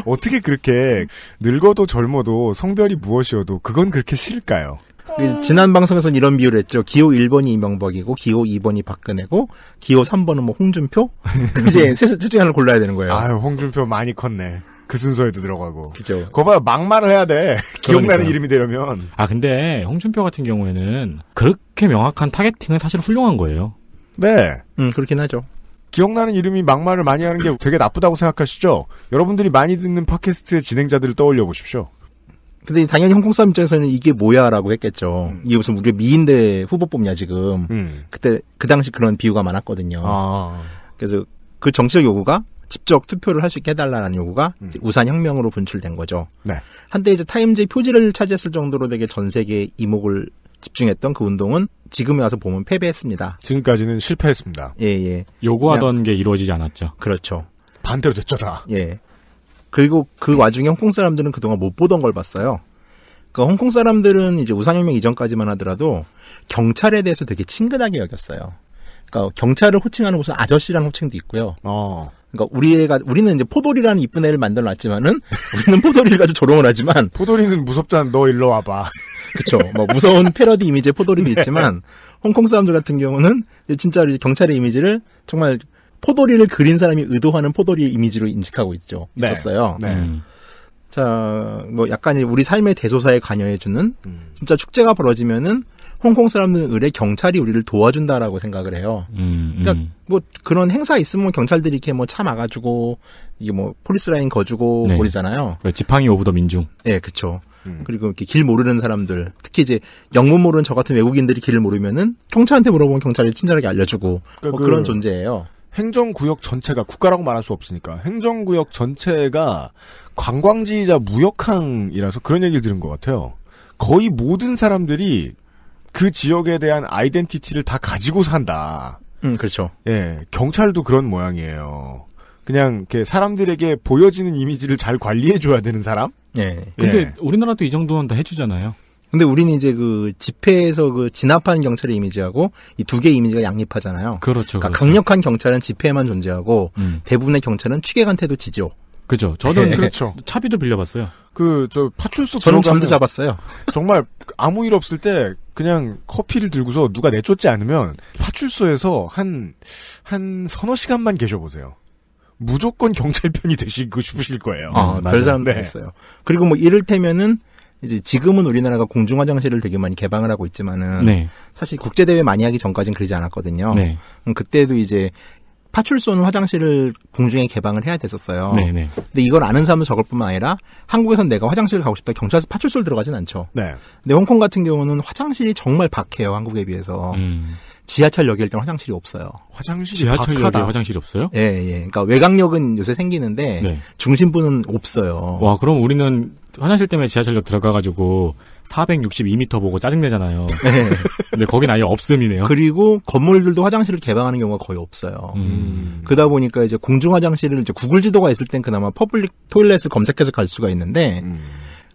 어떻게 그렇게 늙어도 젊어도 성별이 무엇이어도 그건 그렇게 싫을까요? 그 지난 방송에서는 이런 비유를 했죠. 기호 1번이 이명박이고, 기호 2번이 박근혜고, 기호 3번은 뭐 홍준표? 이제 셋, 셋 중에 하나를 골라야 되는 거예요. 아유, 홍준표 많이 컸네. 그 순서에도 들어가고. 그죠. 그거 봐요. 막말을 해야 돼. 기억나는 이름이 되려면. 아, 근데 홍준표 같은 경우에는 그렇게 명확한 타겟팅은 사실 훌륭한 거예요. 네. 음, 그렇긴 하죠. 기억나는 이름이 막말을 많이 하는 게 되게 나쁘다고 생각하시죠? 여러분들이 많이 듣는 팟캐스트의 진행자들을 떠올려 보십시오. 근데 당연히 홍콩 사람 입장에서는 이게 뭐야라고 했겠죠. 음. 이게 무슨 우리 미인대 후보 뽑냐 지금. 음. 그때 그 당시 그런 비유가 많았거든요. 아. 그래서 그 정치적 요구가 직접 투표를 할 수 있게 해달라는 요구가 음. 우산 혁명으로 분출된 거죠. 네. 한때 이제 타임즈의 표지를 차지했을 정도로 되게 전 세계 에 이목을 집중했던 그 운동은 지금에 와서 보면 패배했습니다. 지금까지는 실패했습니다. 예, 예. 요구하던 그냥, 게 이루어지지 않았죠. 그렇죠. 반대로 됐죠, 다. 예. 그리고 그 와중에 홍콩 사람들은 그동안 못 보던 걸 봤어요. 그러니까 홍콩 사람들은 이제 우산혁명 이전까지만 하더라도 경찰에 대해서 되게 친근하게 여겼어요. 그러니까 경찰을 호칭하는 곳은 아저씨라는 호칭도 있고요. 어. 그러니까 우리가 우리는 이제 포도리라는 이쁜 애를 만들어놨지만은 우리는 포도리를 가지고 조롱을 하지만 포도리는 무섭잖아. 너 일로 와봐. 그렇죠. 뭐 무서운 패러디 이미지의 포도리도 있지만 홍콩 사람들 같은 경우는 진짜로 경찰의 이미지를 정말 포도리를 그린 사람이 의도하는 포도리의 이미지로 인식하고 있죠. 네. 있었어요. 네. 음. 자, 뭐 약간 우리 삶의 대소사에 관여해주는 음. 진짜 축제가 벌어지면은 홍콩 사람들은 경찰이 우리를 도와준다라고 생각을 해요. 음, 그러니까 음. 그러니까 뭐 그런 행사 있으면 경찰들이 이렇게 뭐 차 막아주고 이게 뭐 폴리스 라인 거주고 네. 그러잖아요. 그 지팡이 오브 더 민중. 예, 네, 그렇죠. 음. 그리고 이렇게 길 모르는 사람들, 특히 이제 영문 모르는 저 같은 외국인들이 길을 모르면은 경찰한테 물어보면 경찰이 친절하게 알려주고 그러니까 뭐그 그런 존재예요. 행정구역 전체가 국가라고 말할 수 없으니까 행정구역 전체가 관광지이자 무역항이라서 그런 얘기를 들은 것 같아요. 거의 모든 사람들이 그 지역에 대한 아이덴티티를 다 가지고 산다. 음, 그렇죠. 예, 경찰도 그런 모양이에요. 그냥 이렇게 사람들에게 보여지는 이미지를 잘 관리해줘야 되는 사람? 예. 근데 예. 우리나라도 이 정도는 다 해주잖아요. 근데 우리는 이제 그 집회에서 그 진압한 경찰의 이미지하고 이 두 개의 이미지가 양립하잖아요. 그렇죠. 그러니까 그렇죠. 강력한 경찰은 집회에만 존재하고 음. 대부분의 경찰은 취객한테도 지죠. 그죠. 저는 네. 그렇죠. 차비도 빌려봤어요. 그 저 파출소 저는 잠도 잡았어요. 정말 아무 일 없을 때 그냥 커피를 들고서 누가 내쫓지 않으면 파출소에서 한, 한 서너 시간만 계셔보세요. 무조건 경찰 편이 되시고 싶으실 거예요. 아, 별 사람들 있어요. 네. 그리고 뭐 이를테면은 이제 지금은 우리나라가 공중 화장실을 되게 많이 개방을 하고 있지만은 네. 사실 국제 대회 많이 하기 전까지는 그러지 않았거든요. 네. 그때도 이제 파출소는 화장실을 공중에 개방을 해야 됐었어요. 네네. 네. 근데 이걸 아는 사람은 적을 뿐만 아니라 한국에선 내가 화장실 가고 싶다 경찰서 파출소를 들어가진 않죠. 네. 근데 홍콩 같은 경우는 화장실이 정말 박해요 한국에 비해서. 음. 지하철역일 일단 화장실이 없어요. 화장실 지하철역에 화장실이 없어요? 예, 예. 그러니까 외곽역은 요새 생기는데 네. 중심부는 없어요. 와, 그럼 우리는 화장실 때문에 지하철역 들어가 가지고 462m 보고 짜증내잖아요. 네. 근데 거긴 아예 없음이네요. 그리고 건물들도 화장실을 개방하는 경우가 거의 없어요. 음. 음. 그러다 보니까 이제 공중 화장실을 이제 구글 지도가 있을 땐 그나마 퍼블릭 토일렛을 검색해서 갈 수가 있는데 음.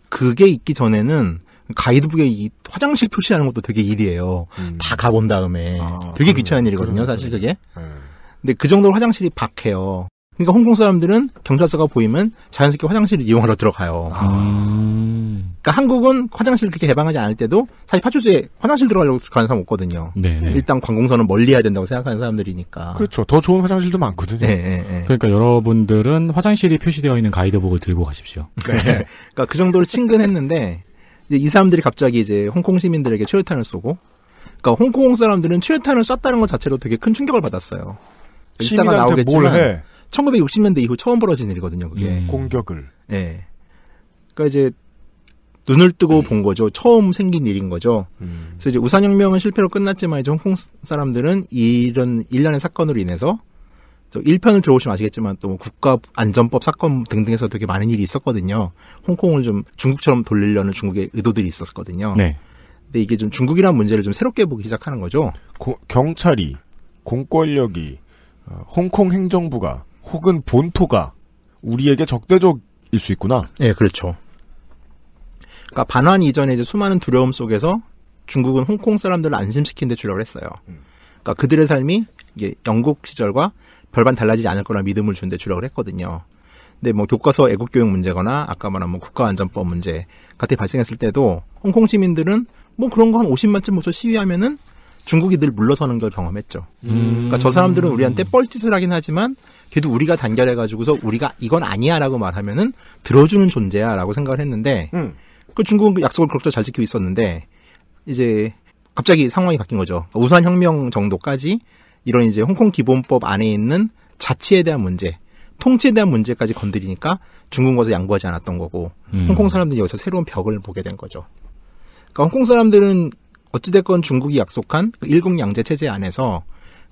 그게 있기 전에는 가이드북에 이 화장실 표시하는 것도 되게 일이에요. 음. 다 가본 다음에 아, 되게 귀찮은 일이거든요, 사실 그게. 네. 근데 그 정도로 화장실이 박해요. 그러니까 홍콩 사람들은 경찰서가 보이면 자연스럽게 화장실을 이용하러 들어가요. 아. 그러니까 한국은 화장실 을 그렇게 개방하지 않을 때도 사실 파출소에 화장실 들어가려고 가는 사람 없거든요. 네네. 네. 일단 관공서는 멀리 해야 된다고 생각하는 사람들이니까. 그렇죠. 더 좋은 화장실도 많거든요. 네, 네, 네. 그러니까 여러분들은 화장실이 표시되어 있는 가이드북을 들고 가십시오. 네. 그러니까 그 정도로 친근했는데 이 사람들이 갑자기 이제 홍콩 시민들에게 최유탄을 쏘고 그러니까 홍콩 사람들은 최유탄을 쐈다는 것 자체로 되게 큰 충격을 받았어요. 시민한 나오겠지만 뭘 해. 1960년대 이후 처음 벌어진 일이거든요. 그게 음. 공격을. 예. 네. 그러니까 이제 눈을 뜨고 본 거죠. 처음 생긴 일인 거죠. 음. 그래서 이제 우산혁명은 실패로 끝났지만 이제 홍콩 사람들은 이런 일련의 사건으로 인해서 1편을 들어오시면 아시겠지만 또 국가안전법 사건 등등에서 되게 많은 일이 있었거든요. 홍콩을 좀 중국처럼 돌리려는 중국의 의도들이 있었거든요. 네. 근데 이게 좀 중국이란 문제를 좀 새롭게 보기 시작하는 거죠. 고, 경찰이, 공권력이, 어, 홍콩 행정부가 혹은 본토가 우리에게 적대적일 수 있구나. 예, 네, 그렇죠. 그러니까 반환 이전에 이제 수많은 두려움 속에서 중국은 홍콩 사람들을 안심시킨 데 주력을 했어요. 음. 그러니까 그들의 삶이 이게 영국 시절과 별반 달라지지 않을 거라 믿음을 준 데 주력을 했거든요. 근데 뭐 교과서 애국 교육 문제거나 아까 말한 뭐 국가안전법 문제 같은 발생했을 때도 홍콩 시민들은 뭐 그런 거 한 50만쯤부터 시위하면은 중국이 늘 물러서는 걸 경험했죠. 음. 그러니까 저 사람들은 우리한테 뻘짓을 하긴 하지만 그래도 우리가 단결해가지고서 우리가 이건 아니야라고 말하면은 들어주는 존재야라고 생각을 했는데 음. 그 중국은 그 약속을 그렇게 잘 지키고 있었는데 이제 갑자기 상황이 바뀐 거죠. 우산 혁명 정도까지 이런 이제 홍콩 기본법 안에 있는 자치에 대한 문제, 통치에 대한 문제까지 건드리니까 중국에서 양보하지 않았던 거고 음. 홍콩 사람들이 여기서 새로운 벽을 보게 된 거죠. 그러니까 홍콩 사람들은 어찌됐건 중국이 약속한 그 일국 양제 체제 안에서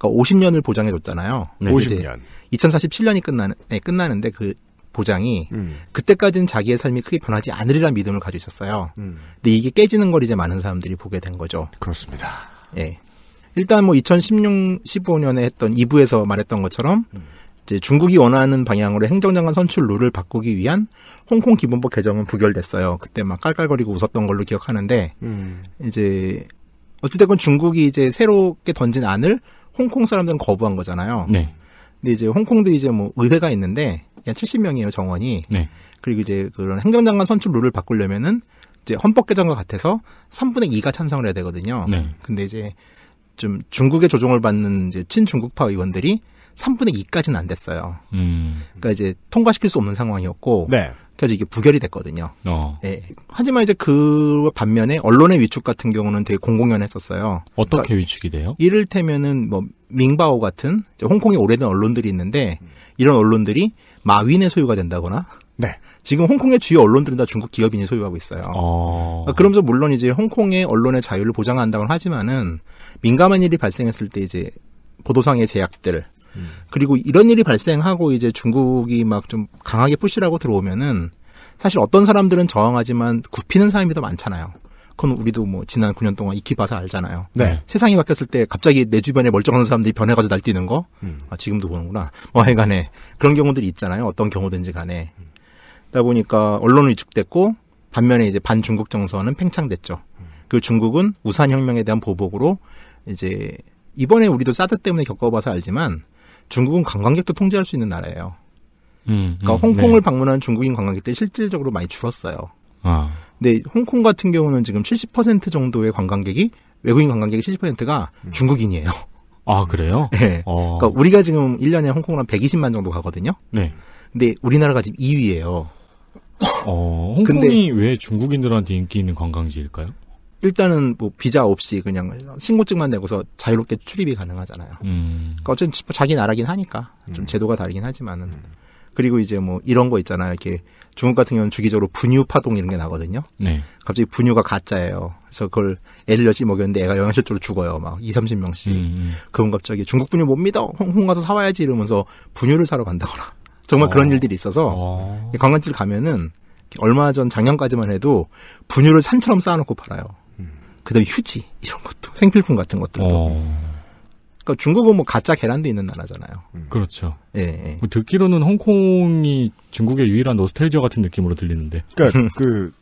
그러니까 50년을 보장해줬잖아요. 네. 50년. 2047년이 끝나는 네, 끝나는데 그 보장이 음. 그때까지는 자기의 삶이 크게 변하지 않으리란 믿음을 가지고 있었어요. 음. 근데 이게 깨지는 걸 이제 많은 사람들이 보게 된 거죠. 그렇습니다. 예. 일단 뭐 2016, 15년에 했던 2부에서 말했던 것처럼 음. 이제 중국이 원하는 방향으로 행정장관 선출 룰을 바꾸기 위한 홍콩 기본법 개정은 부결됐어요. 그때 막 깔깔거리고 웃었던 걸로 기억하는데 음. 이제 어찌됐건 중국이 이제 새롭게 던진 안을 홍콩 사람들은 거부한 거잖아요. 네. 근데 이제 홍콩도 이제 뭐 의회가 있는데 약 70명이에요 정원이. 네. 그리고 이제 그런 행정장관 선출 룰을 바꾸려면은 이제 헌법 개정과 같아서 3분의 2가 찬성을 해야 되거든요. 네. 근데 이제 좀 중국의 조종을 받는 이제 친중국파 의원들이 3분의 2까지는 안 됐어요. 음. 그러니까 이제 통과시킬 수 없는 상황이었고 네. 그래서 이게 부결이 됐거든요. 어. 예. 하지만 이제 그 반면에 언론의 위축 같은 경우는 되게 공공연했었어요. 어떻게 그러니까 위축이 돼요? 이를테면은 뭐 밍바오 같은 홍콩의 오래된 언론들이 있는데 이런 언론들이 마윈의 소유가 된다거나 네. 지금 홍콩의 주요 언론들은 다 중국 기업인이 소유하고 있어요. 어... 그러니까 그러면서 물론 이제 홍콩의 언론의 자유를 보장한다고 하지만은 민감한 일이 발생했을 때 이제 보도상의 제약들 그리고 이런 일이 발생하고 이제 중국이 막 좀 강하게 푸시라고 들어오면은 사실 어떤 사람들은 저항하지만 굽히는 사람이 더 많잖아요. 그건 우리도 뭐 지난 9년 동안 익히 봐서 알잖아요. 네. 세상이 바뀌었을 때 갑자기 내 주변에 멀쩡한 사람들이 변해가지고 날뛰는 거? 음. 아, 지금도 보는구나. 뭐 하여간에 그런 경우들이 있잖아요. 어떤 경우든지 간에. 그러다 보니까 언론은 위축됐고 반면에 이제 반중국 정서는 팽창됐죠. 그 중국은 우산혁명에 대한 보복으로 이제 이번에 우리도 사드 때문에 겪어봐서 알지만 중국은 관광객도 통제할 수 있는 나라예요. 음, 그러니까 음, 네. 홍콩을 네. 방문한 중국인 관광객들이 실질적으로 많이 줄었어요. 아. 근데 홍콩 같은 경우는 지금 70% 정도의 관광객이 외국인 관광객의 70%가 음. 중국인이에요. 아, 그래요? 네. 어. 그러니까 우리가 지금 1년에 홍콩은한 120만 정도 가거든요. 네. 근데 우리나라가 지금 2위예요. 어, 홍콩이 근데, 왜 중국인들한테 인기 있는 관광지일까요? 일단은 뭐 비자 없이 그냥 신고증만 내고서 자유롭게 출입이 가능하잖아요. 음. 그까 그러니까 어쨌든 자기 나라긴 하니까 좀 음. 제도가 다르긴 하지만은 음. 그리고 이제 뭐 이런 거 있잖아요. 이렇게 중국 같은 경우는 주기적으로 분유 파동 이런 게 나거든요. 네. 갑자기 분유가 가짜예요. 그래서 그걸 애를 열심히 먹였는데 애가 영양실조로 죽어요. 막 2, 30명씩. 음, 음. 그럼 갑자기 중국 분유 못 믿어. 홍콩 가서 사와야지 이러면서 분유를 사러 간다거나. 정말 그런 어. 일들이 있어서 어. 관광지를 가면은 얼마 전 작년까지만 해도 분유를 산처럼 쌓아놓고 팔아요. 그다음에 휴지 이런 것도 생필품 같은 것들도. 어. 그러니까 중국은 뭐 가짜 계란도 있는 나라잖아요. 음. 그렇죠. 예. 예. 뭐 듣기로는 홍콩이 중국의 유일한 노스텔지어 같은 느낌으로 들리는데. 그러니까 그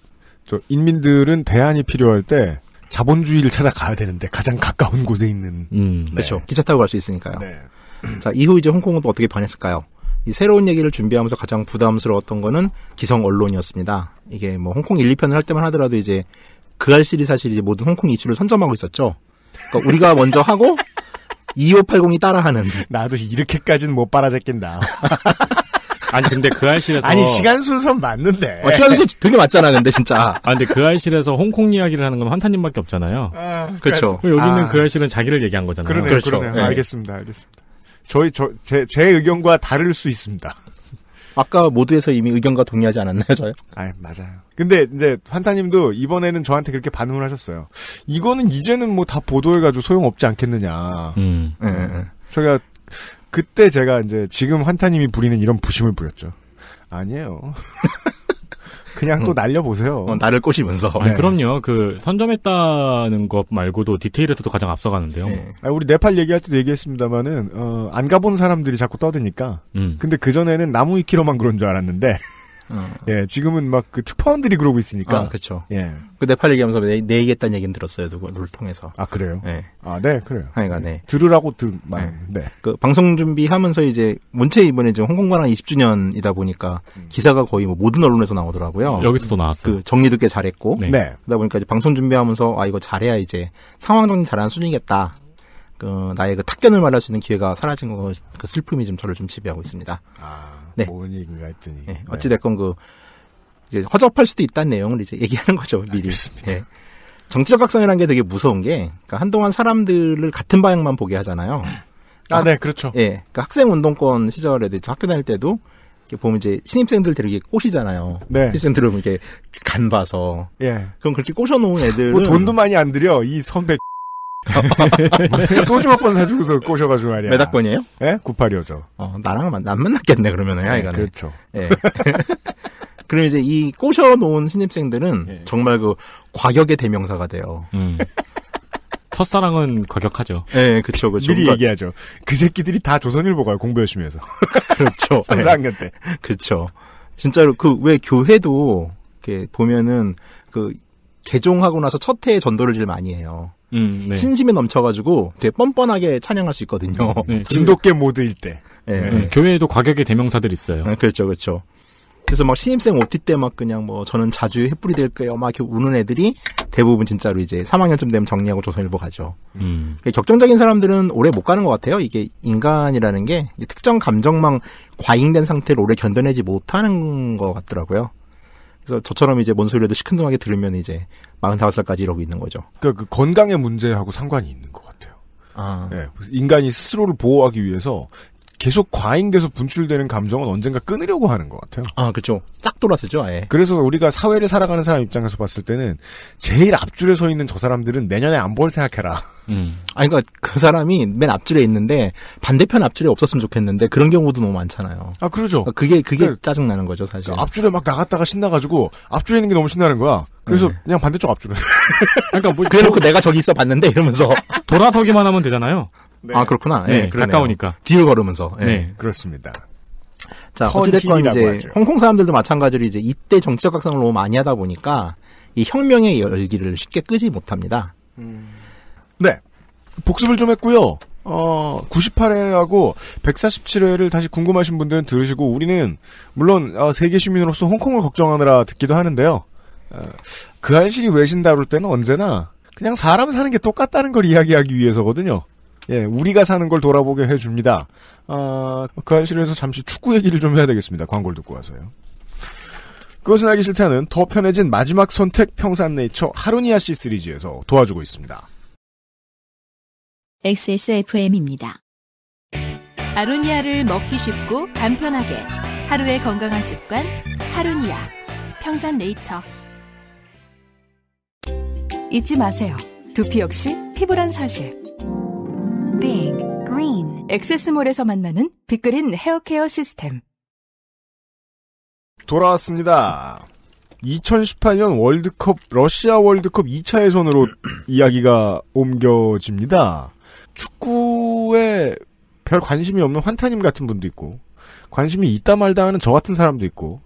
저 인민들은 대안이 필요할 때 자본주의를 찾아가야 되는데 가장 가까운 곳에 있는. 음. 네. 그렇죠. 기차 타고 갈 수 있으니까요. 네. 자 이후 이제 홍콩은 또 어떻게 변했을까요? 이 새로운 얘기를 준비하면서 가장 부담스러웠던 거는 기성 언론이었습니다. 이게 뭐 홍콩 1, 2편을 할 때만 하더라도 이제 그 알실이 사실 이제 모든 홍콩 이슈를 선점하고 있었죠. 그러니까 우리가 먼저 하고 2580이 따라하는. 나도 이렇게까지는 못빨아잡긴다 아니 근데 그 알실에서 아니 시간 순서 맞는데 어, 시간 순서 되게 맞잖아 근데 진짜 아 근데 그 알실에서 홍콩 이야기를 하는 건 환타님밖에 없잖아요 아, 그렇죠 여기 있는 아. 그 알실은 자기를 얘기한 거잖아요 그러네요, 그렇죠 그러네요. 네. 알겠습니다 알겠습니다 저희 저제제 의견과 다를 수 있습니다 아까 모두에서 이미 의견과 동의하지 않았나요, 저요? 아, 맞아요. 근데 이제 환타님도 이번에는 저한테 그렇게 반응을 하셨어요. 이거는 이제는 뭐 다 보도해가지고 소용없지 않겠느냐. 음. 예, 예. 제가 그때 제가 이제 지금 환타님이 부리는 이런 부심을 부렸죠. 아니에요. 그냥 또 어. 날려보세요. 어, 나를 꼬시면서. 네. 아니, 네. 그럼요. 그 선점했다는 것 말고도 디테일에서도 가장 앞서가는데요. 네. 아, 우리 네팔 얘기할 때도 얘기했습니다만은 어, 안 가본 사람들이 자꾸 떠드니까. 음. 근데 그 전에는 나무 위키로만 그런 줄 알았는데. 예, 지금은 막 그 특파원들이 그러고 있으니까. 아, 그죠 예. 그 네팔 얘기하면서 내, 네, 내얘기했다는 얘기는 들었어요. 누구를 통해서. 아, 그래요? 네. 아, 네, 그래요. 하여간, 네. 들으라고 들, 만, 네. 네. 그 방송 준비하면서 이제, 문체 이번에 지금 홍콩관랑 20주년이다 보니까 음. 기사가 거의 뭐 모든 언론에서 나오더라고요. 여기서 또 나왔어요. 그 정리도 꽤 잘했고. 네. 네. 그러다 보니까 이제 방송 준비하면서, 아, 이거 잘해야 이제 상황 정리 잘하는 순준이겠다 그, 나의 그 탁견을 말할 수 있는 기회가 사라진 거, 그 슬픔이 좀 저를 좀 지배하고 있습니다. 아. 네. 뭔 얘기인가 했더니. 네. 네. 어찌됐건 그, 이제 허접할 수도 있다는 내용을 이제 얘기하는 거죠, 미리. 알겠습니다. 네. 정치적 각성이라는 게 되게 무서운 게, 그니까 한동안 사람들을 같은 방향만 보게 하잖아요. 그 아, 네, 그렇죠. 예. 그니까 학생 운동권 시절에도 학교 다닐 때도 이렇게 보면 이제 신입생들 데리고 꼬시잖아요. 네. 신입생들은 이렇게 간 봐서. 예. 그럼 그렇게 꼬셔놓은 애들은 뭐 돈도 많이 안 들여 이 선배 소주 몇 번 사주고서 꼬셔가지고 말이야. 몇 학번이에요? 예? 네? 98이죠. 어, 나랑 안 만났겠네, 그러면은, 하여간에. 네, 그렇죠. 예. 그럼 이제 이 꼬셔놓은 신입생들은 예. 정말 그 과격의 대명사가 돼요. 음. 첫사랑은 과격하죠. 예, 네, 그쵸, 그쵸. 미리 그러 얘기하죠. 그 새끼들이 다 조선일보 가요, 공부 열심히 해서. 그렇죠. 상상학년 때. 예. 그쵸 진짜로 그 왜 교회도 이렇게 보면은 그 개종하고 나서 첫 해에 전도를 제일 많이 해요. 음, 네. 신심에 넘쳐가지고 되게 뻔뻔하게 찬양할 수 있거든요. 음, 네, 진돗개 모드일 때. 예. 네. 네. 교회에도 과격의 대명사들 있어요. 아, 그렇죠, 그렇죠. 그래서 막 신입생 OT 때막 그냥 뭐 저는 자주 횃불이 될 거예요. 막 이렇게 우는 애들이 대부분 진짜로 이제 3학년쯤 되면 정리하고 조선일보 가죠. 음. 그러니까 격정적인 사람들은 오래 못 가는 것 같아요. 이게 인간이라는 게 특정 감정만 과잉된 상태를 오래 견뎌내지 못하는 것 같더라고요. 그래서 저처럼 이제 뭔 소리라도 시큰둥하게 들으면 이제 45살까지 이러고 있는 거죠. 그니까그 건강의 문제하고 상관이 있는 것 같아요. 아. 네, 인간이 스스로를 보호하기 위해서 계속 과잉돼서 분출되는 감정은 언젠가 끊으려고 하는 것 같아요. 아, 그렇죠. 쫙 돌아서죠, 아예. 그래서 우리가 사회를 살아가는 사람 입장에서 봤을 때는 제일 앞줄에 서 있는 저 사람들은 내년에 안 볼 생각해라. 음. 아니, 그러니까 그 사람이 맨 앞줄에 있는데 반대편 앞줄에 없었으면 좋겠는데 그런 경우도 너무 많잖아요. 아, 그러죠. 그러니까 그게 그게 그 짜증나는 거죠, 사실. 그러니까 앞줄에 막 나갔다가 신나가지고 앞줄에 있는 게 너무 신나는 거야. 그래서 네. 그냥 반대쪽 앞줄에. 그러니까 뭐 그래놓고 내가 저기 있어 봤는데 이러면서 돌아서기만 하면 되잖아요. 네. 아 그렇구나. 네, 네 가까우니까 뒤로 걸으면서. 네, 네. 그렇습니다. 자 어찌됐건 이제 하죠. 홍콩 사람들도 마찬가지로 이제 이때 정치적 각성을 너무 많이 하다 보니까 이 혁명의 열기를 쉽게 끄지 못합니다. 음. 네, 복습을 좀 했고요. 어, 98회하고 147회를 다시 궁금하신 분들은 들으시고 우리는 물론 어, 세계 시민으로서 홍콩을 걱정하느라 듣기도 하는데요. 어, 그 한신이 외신 다룰 때는 언제나 그냥 사람 사는 게 똑같다는 걸 이야기하기 위해서거든요. 예, 우리가 사는 걸 돌아보게 해줍니다. 아, 그안실에서 잠시 축구 얘기를 좀 해야 되겠습니다. 광고를 듣고 와서요. 그것은 알기 싫다는 더 편해진 마지막 선택 평산네이처 하루니아 씨 시리즈에서 도와주고 있습니다. XSFM입니다. 아로니아를 먹기 쉽고 간편하게 하루의 건강한 습관 하루니아 평산네이처 잊지 마세요. 두피 역시 피부란 사실. Big Green 엑세스몰에서 만나는 빅그린 헤어케어 시스템 돌아왔습니다. 2018년 월드컵 러시아 월드컵 2차 예선으로 이야기가 옮겨집니다. 축구에 별 관심이 없는 환타님 같은 분도 있고 관심이 있다 말다 하는 저 같은 사람도 있고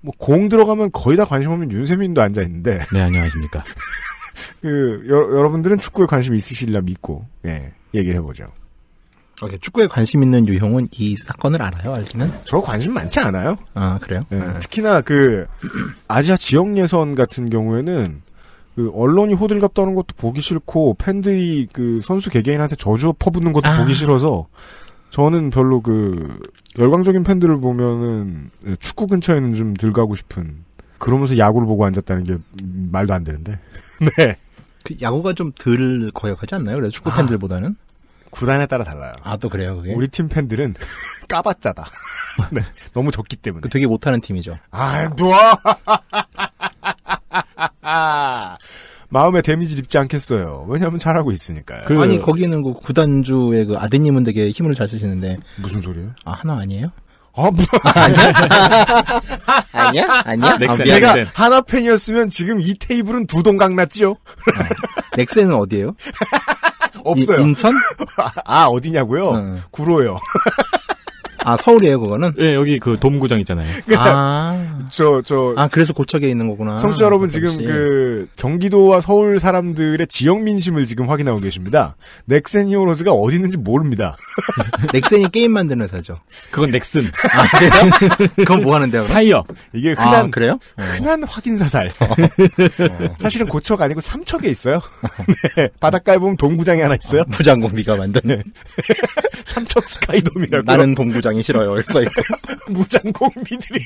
뭐 공 들어가면 거의 다 관심 없는 윤세민도 앉아 있는데 네 안녕하십니까 그 여, 러분들은 축구에 관심이 있으시리라 믿고 예 얘기를 해보죠. 축구에 관심 있는 유형은 이 사건을 알아요, 알기는? 저 관심 많지 않아요. 아, 그래요? 네, 네. 특히나 그, 아시아 지역 예선 같은 경우에는, 그, 언론이 호들갑 떠는 것도 보기 싫고, 팬들이 그, 선수 개개인한테 저주 어 퍼붓는 것도 아. 보기 싫어서, 저는 별로 그, 열광적인 팬들을 보면은, 축구 근처에는 좀들 가고 싶은, 그러면서 야구를 보고 앉았다는 게 말도 안 되는데. 네. 그 야구가 좀 덜 거역하지 않나요? 그래서 축구 아, 팬들보다는? 아. 구단에 따라 달라요. 아, 또 그래요, 그게? 우리 팀 팬들은 까봤자다. 네, 너무 적기 때문에. 그 되게 못하는 팀이죠. 아, 누워! 마음에 데미지를 입지 않겠어요. 왜냐면 잘하고 있으니까요. 그... 아니, 거기는 그 구단주의 그 아드님은 되게 힘을 잘 쓰시는데. 무슨 소리예요? 아, 하나 아니에요? 아, 뭐. 아니야? 아니야? 아니야? 아, 넥센, 제가 넥센. 하나 팬이었으면 지금 이 테이블은 두 동강 났지요? 아, 어. 넥센은 어디예요? 없어요. 인천? 아, 어디냐고요? 응. 어. 구로요. 아 서울이에요 그거는? 예 여기 그 돔구장 있잖아요. 그러니까 아. 아저 저아 그래서 고척에 있는 거구나. 청취자 여러분 그 지금 그 경기도와 서울 사람들의 지역 민심을 지금 확인하고 계십니다. 넥센 히어로즈가 어디 있는지 모릅니다. 넥센이 게임 만드는 회사죠. 그건 넥슨. 아그건뭐 하는데요? 타이어. 이게 아, 흔한 아, 그래요? 흔한 어. 확인사살. 어. 사실은 고척 아니고 삼척에 있어요. 네. 바닷가에 보면 돔구장이 하나 있어요. 아, 부장공비가 만드는 삼척 스카이돔이라고. 나는 돔구장. 굉장히 싫어요. 열사 입고 무장공비들이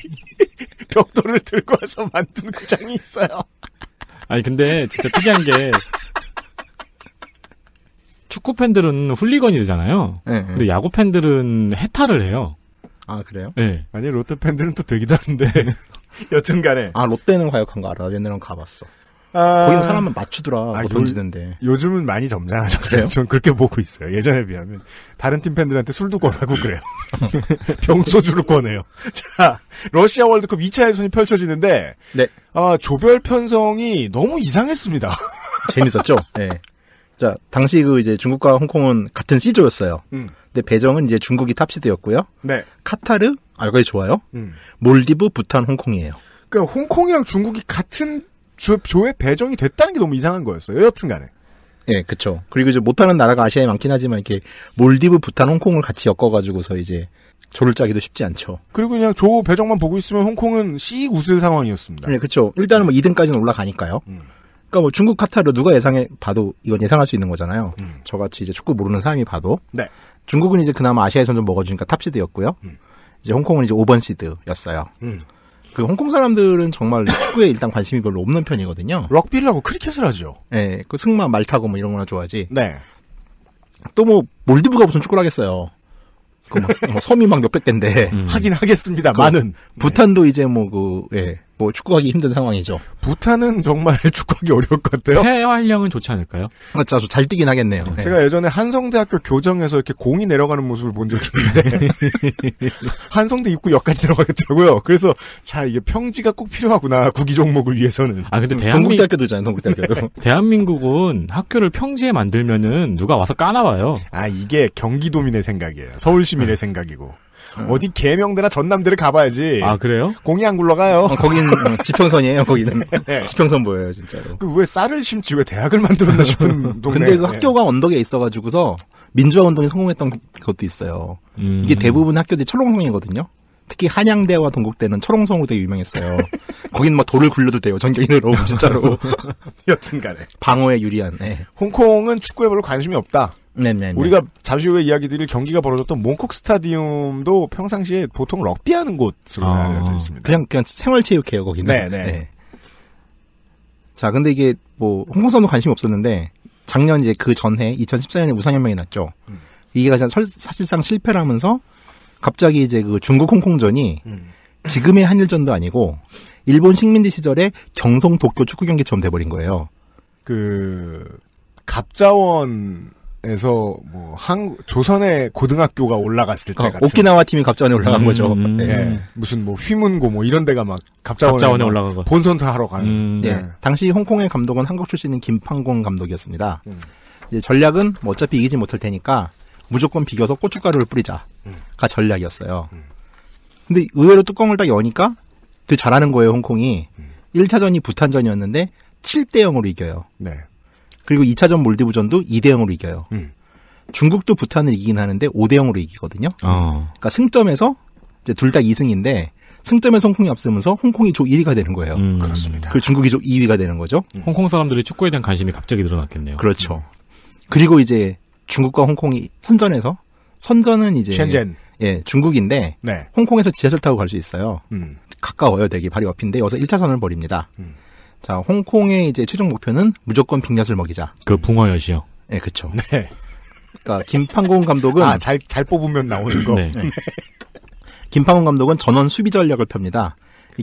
벽돌을 들고 와서 만든 구장이 있어요. 아니 근데 진짜 특이한 게 축구 팬들은 훌리건이잖아요. 되 네, 네. 근데 야구 팬들은 해탈을 해요. 아 그래요? 네. 아니 롯데 팬들은 또 되기도 하는데 여튼간에 아 롯데는 과역한거 알아. 옛날에 가봤어. 아... 거긴 사람만 맞추더라. 아, 뭐 던지는데. 요, 즘은 많이 점잖아졌어요. 저 그렇게 보고 있어요. 예전에 비하면 다른 팀 팬들한테 술도 권하고 그래요. 병소주를 권해요. 자, 러시아 월드컵 2차 예선이 펼쳐지는데 네. 아, 조별 편성이 너무 이상했습니다. 재밌었죠? 네. 자, 당시 그 이제 중국과 홍콩은 같은 C조였어요. 음. 근데 배정은 이제 중국이 탑시드였고요. 네. 카타르, 아, 여기 좋아요. 음. 몰디브, 부탄, 홍콩이에요. 그러니까 홍콩이랑 중국이 같은 조, 조에 배정이 됐다는 게 너무 이상한 거였어요. 여튼간에. 예, 네, 그쵸 그리고 이제 못하는 나라가 아시아에 많긴 하지만 이렇게 몰디브, 부탄, 홍콩을 같이 엮어가지고서 이제 조를 짜기도 쉽지 않죠. 그리고 그냥 조 배정만 보고 있으면 홍콩은 씩 웃을 상황이었습니다. 네, 그쵸 일단은 뭐 2등까지는 올라가니까요. 음. 그러니까 뭐 중국 카타르 누가 예상해 봐도 이건 예상할 수 있는 거잖아요. 음. 저같이 이제 축구 모르는 사람이 봐도. 네. 중국은 이제 그나마 아시아에선 좀 먹어주니까 탑시드였고요. 음. 이제 홍콩은 이제 5번 시드였어요. 음. 그 홍콩 사람들은 정말 축구에 일단 관심이 별로 없는 편이거든요. 럭비를 하고 크리켓을 하죠. 네, 그 승마 말 타고 뭐 이런 거나 좋아하지. 네. 또 뭐 몰디브가 무슨 축구를 하겠어요. 그 막, 뭐 섬이 막 몇백 대인데 음. 하긴 하겠습니다. 많은 그 부탄도 이제 뭐 그 예. 뭐 축구하기 힘든 상황이죠. 부탄은 정말 축구하기 어려울 것 같아요. 폐활량은 좋지 않을까요? 맞죠. 잘 뛰긴 하겠네요. 네. 제가 예전에 한성대학교 교정에서 이렇게 공이 내려가는 모습을 본 적이 있는데 한성대 입구 역까지 들어가겠더라고요. 그래서 자 이게 평지가 꼭 필요하구나 구기 종목을 위해서는. 아 근데 음, 대한민... 국대학교도 있잖아요. 동국대학교도. 네. 대한민국은 학교를 평지에 만들면은 누가 와서 까나봐요. 아 이게 경기도민의 생각이에요. 서울 시민의 네. 생각이고. 음. 어디 개명대나 전남대를 가봐야지. 아 그래요? 공이 안 굴러가요. 어, 거기는 뭐 지평선이에요. 거기는 네. 지평선 보여요 진짜로. 그 왜 쌀을 심지 왜 대학을 만들었나 싶은 동네. 근데 그 학교가 언덕에 있어가지고서 민주화 운동에 성공했던 것도 있어요. 음. 이게 대부분 학교들이 철옹성이거든요. 특히 한양대와 동국대는 철옹성으로 되게 유명했어요. 거긴 막 돌을 굴려도 돼요. 전경인으로 진짜로. 여튼간에 방어에 유리한. 네. 홍콩은 축구에 별로 관심이 없다. 네네네. 우리가 잠시 후에 이야기 드릴 경기가 벌어졌던 몽콕 스타디움도 평상시에 보통 럭비하는 곳으로 아, 알려져 있습니다. 그냥 그냥 생활체육회요 거기는. 네, 네네. 네. 자, 근데 이게 뭐 홍콩선도 관심이 없었는데 작년 이제 그 전해 2014년에 우상혁명이 났죠. 음. 이게 가장 설, 사실상 실패를 하면서 갑자기 이제 그 중국 홍콩전이 음. 지금의 한일전도 아니고 일본 식민지 시절에 경성 도쿄 축구 경기처럼 돼버린 거예요. 그 갑자원 에서 뭐 한국 조선의 고등학교가 올라갔을 때 어, 같은 오키나와 팀이 갑자원에 올라간 음, 거죠. 음. 네. 예. 무슨 뭐 휘문고 뭐 이런 데가 막 갑자원에, 갑자원에 올라가고 본선사 하러 가는. 음. 예. 예. 당시 홍콩의 감독은 한국 출신인 김판공 감독이었습니다. 음. 이제 전략은 뭐 어차피 이기지 못할 테니까 무조건 비겨서 고춧가루를 뿌리자가 음. 전략이었어요. 음. 근데 의외로 뚜껑을 딱 여니까 되게 그 잘하는 거예요 홍콩이. 음. 1차전이 부탄전이었는데 7대 0으로 이겨요. 네. 그리고 2차전 몰디브전도 2대 0으로 이겨요. 음. 중국도 부탄을 이기긴 하는데 5대 0으로 이기거든요. 어. 그러니까 승점에서 이제 둘 다 2승인데 승점에서 홍콩이 앞서면서 홍콩이 조 1위가 되는 거예요. 음. 그렇습니다. 그 중국이 조 2위가 되는 거죠. 음. 홍콩 사람들이 축구에 대한 관심이 갑자기 늘어났겠네요. 그렇죠. 그리고 이제 중국과 홍콩이 선전에서 선전은 이제 셴젠. 예, 중국인데 네. 홍콩에서 지하철 타고 갈 수 있어요. 음. 가까워요, 되게 발이 옆인데 여기서 1차선을 버립니다 음. 자, 홍콩의 이제 최종 목표는 무조건 빅넷을 먹이자. 그 붕어엿이요. 예, 네, 그렇 네. 그니까 김판공 감독은 아, 잘 잘 뽑으면 나오는 거. 네. 네. 김판공 감독은 전원 수비 전략을 펴니다.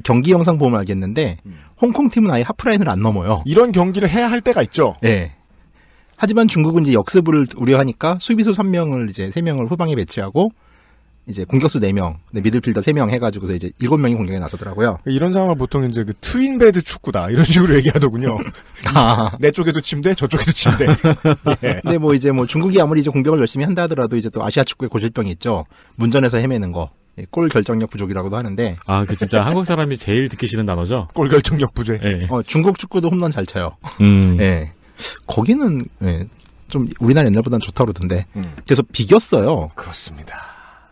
경기 영상 보면 알겠는데 음. 홍콩 팀은 아예 하프라인을 안 넘어요. 이런 경기를 해야 할 때가 있죠. 네. 하지만 중국은 이제 역습을 우려하니까 수비수 3명을 이제 3명을 후방에 배치하고 이제 공격수 4명, 미들필더 3명 해가지고서 이제 7명이 공격에 나서더라고요. 네, 이런 상황을 보통 이제 그 트윈 베드 축구다. 이런 식으로 얘기하더군요. 아. 내 쪽에도 침대, 저쪽에도 침대. 예. 근데 뭐 이제 뭐 중국이 아무리 이제 공격을 열심히 한다 하더라도 이제 또 아시아 축구의 고질병이 있죠. 문전에서 헤매는 거. 예, 골 결정력 부족이라고도 하는데. 아, 그 진짜 한국 사람이 제일 듣기 싫은 단어죠? 골 결정력 부족. 예. 어, 중국 축구도 홈런 잘 쳐요. 음. 예. 거기는, 예. 좀 우리나라 옛날보다는 좋다 그러던데. 음. 그래서 비겼어요. 그렇습니다.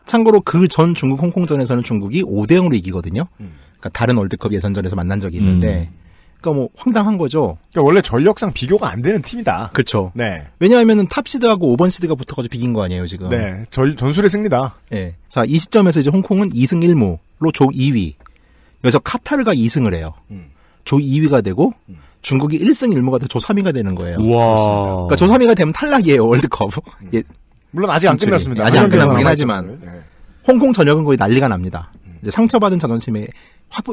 참고로 그 전 중국 홍콩전에서는 중국이 5대 0으로 이기거든요. 음. 그러니까 다른 월드컵 예선전에서 만난 적이 있는데 음. 그러니까 뭐 황당한 거죠. 그러니까 원래 전력상 비교가 안 되는 팀이다. 그렇죠. 네. 왜냐하면은 탑 시드하고 5번 시드가 붙어가지고 비긴 거 아니에요 지금. 네. 전, 전술의 승리다. 네. 예. 자이 시점에서 이제 홍콩은 2승 1무로 조 2위. 여기서 카타르가 2승을 해요. 음. 조 2위가 되고 음. 중국이 1승 1무가 돼조 3위가 되는 거예요. 와. 그러니까 조 3위가 되면 탈락이에요 월드컵. 음. 예, 물론 아직 안 끝났습니다. 아직 안 끝나긴 하지만 네. 홍콩 전역은 거의 난리가 납니다. 음. 이제 상처받은 자존심에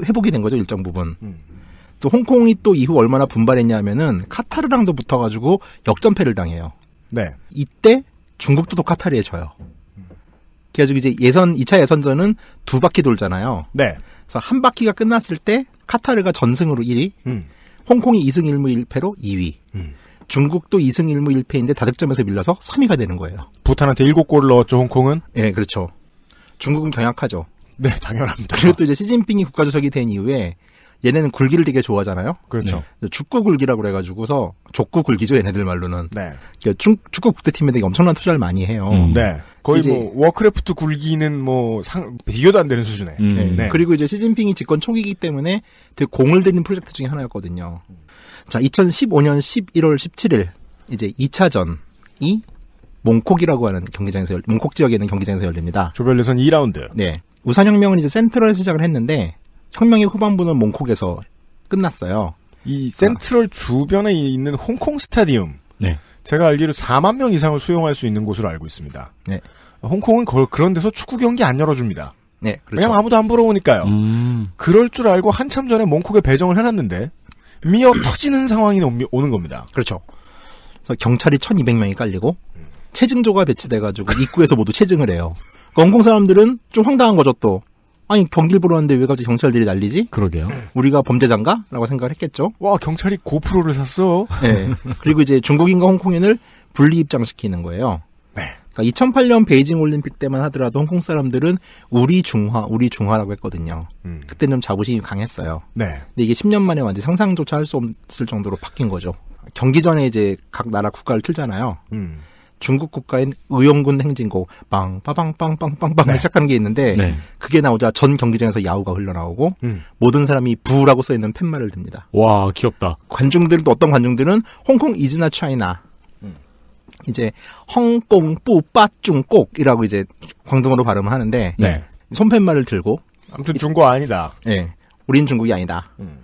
회복이 된 거죠 일정 부분. 음. 또 홍콩이 또 이후 얼마나 분발했냐면은 카타르랑도 붙어가지고 역전패를 당해요. 네. 이때 중국도 또 카타르에 져요. 계속 이제 예선 2차 예선전은 두 바퀴 돌잖아요. 네. 그래서 한 바퀴가 끝났을 때 카타르가 전승으로 1위, 음. 홍콩이 2승 1무 1패로 2위. 음. 중국도 2승 1무 1패인데 다득점에서 밀려서 3위가 되는 거예요. 부탄한테 7골을 넣었죠, 홍콩은? 예, 네, 그렇죠. 중국은 경약하죠. 네, 당연합니다. 그리고 또 이제 시진핑이 국가주석이 된 이후에 얘네는 굴기를 되게 좋아하잖아요. 그렇죠. 네. 축구 굴기라고 그래가지고서 족구 굴기죠 얘네들 말로는. 네. 그러니까 중, 축구 국대팀에 되게 엄청난 투자를 많이 해요. 음. 네. 거의 뭐 워크래프트 굴기는 뭐 상, 비교도 안 되는 수준에. 음. 네. 네. 그리고 이제 시진핑이 집권 초기이기 때문에 되게 공을 대는 프로젝트 중에 하나였거든요. 음. 자, 2015년 11월 17일 이제 2차전이 몽콕이라고 하는 경기장에서 몽콕 지역에 있는 경기장에서 열립니다. 조별 예선 2라운드. 네. 우산혁명은 이제 센트럴 시작을 했는데 혁명의 후반부는 몽콕에서 끝났어요. 이 센트럴 아. 주변에 있는 홍콩 스타디움. 네. 제가 알기로 4만 명 이상을 수용할 수 있는 곳으로 알고 있습니다. 네. 홍콩은 그런 데서 축구 경기 안 열어줍니다. 네, 그렇죠. 왜냐 아무도 안 부러우니까요. 음. 그럴 줄 알고 한참 전에 몽콕에 배정을 해놨는데 미어 터지는 상황이 오는 겁니다. 그렇죠. 그래서 경찰이 1200명이 깔리고 체증조가 배치돼가지고 입구에서 모두 체증을 해요. 그러니까 홍콩 사람들은 좀 황당한 거죠 또. 아니 경기를 보러 왔는데 왜 갑자기 경찰들이 난리지? 그러게요. 우리가 범죄자인가? 라고 생각을 했겠죠. 와 경찰이 고프로를 샀어. 네. 그리고 이제 중국인과 홍콩인을 분리 입장시키는 거예요. 그러니까 2008년 베이징 올림픽 때만 하더라도 홍콩 사람들은 우리 중화, 우리 중화라고 했거든요. 음. 그때 좀 자부심이 강했어요. 네. 근데 이게 10년 만에 완전 상상조차 할 수 없을 정도로 바뀐 거죠. 경기 전에 이제 각 나라 국가를 틀잖아요. 음. 중국 국가인 의용군 행진곡 빵빠방빵 빵 빵빵 네. 시작하는 게 있는데 네. 그게 나오자 전 경기장에서 야우가 흘러나오고 음. 모든 사람이 부라고 써 있는 팻말을 듭니다. 와 귀엽다. 관중들도 어떤 관중들은 홍콩 이즈나 차이나 이제 헝꽁 뿌빠중꼭이라고 이제 광둥어로 발음을 하는데 네. 손팻말을 들고 아무튼 중국 아니다. 예. 네. 우린 중국이 아니다. 음.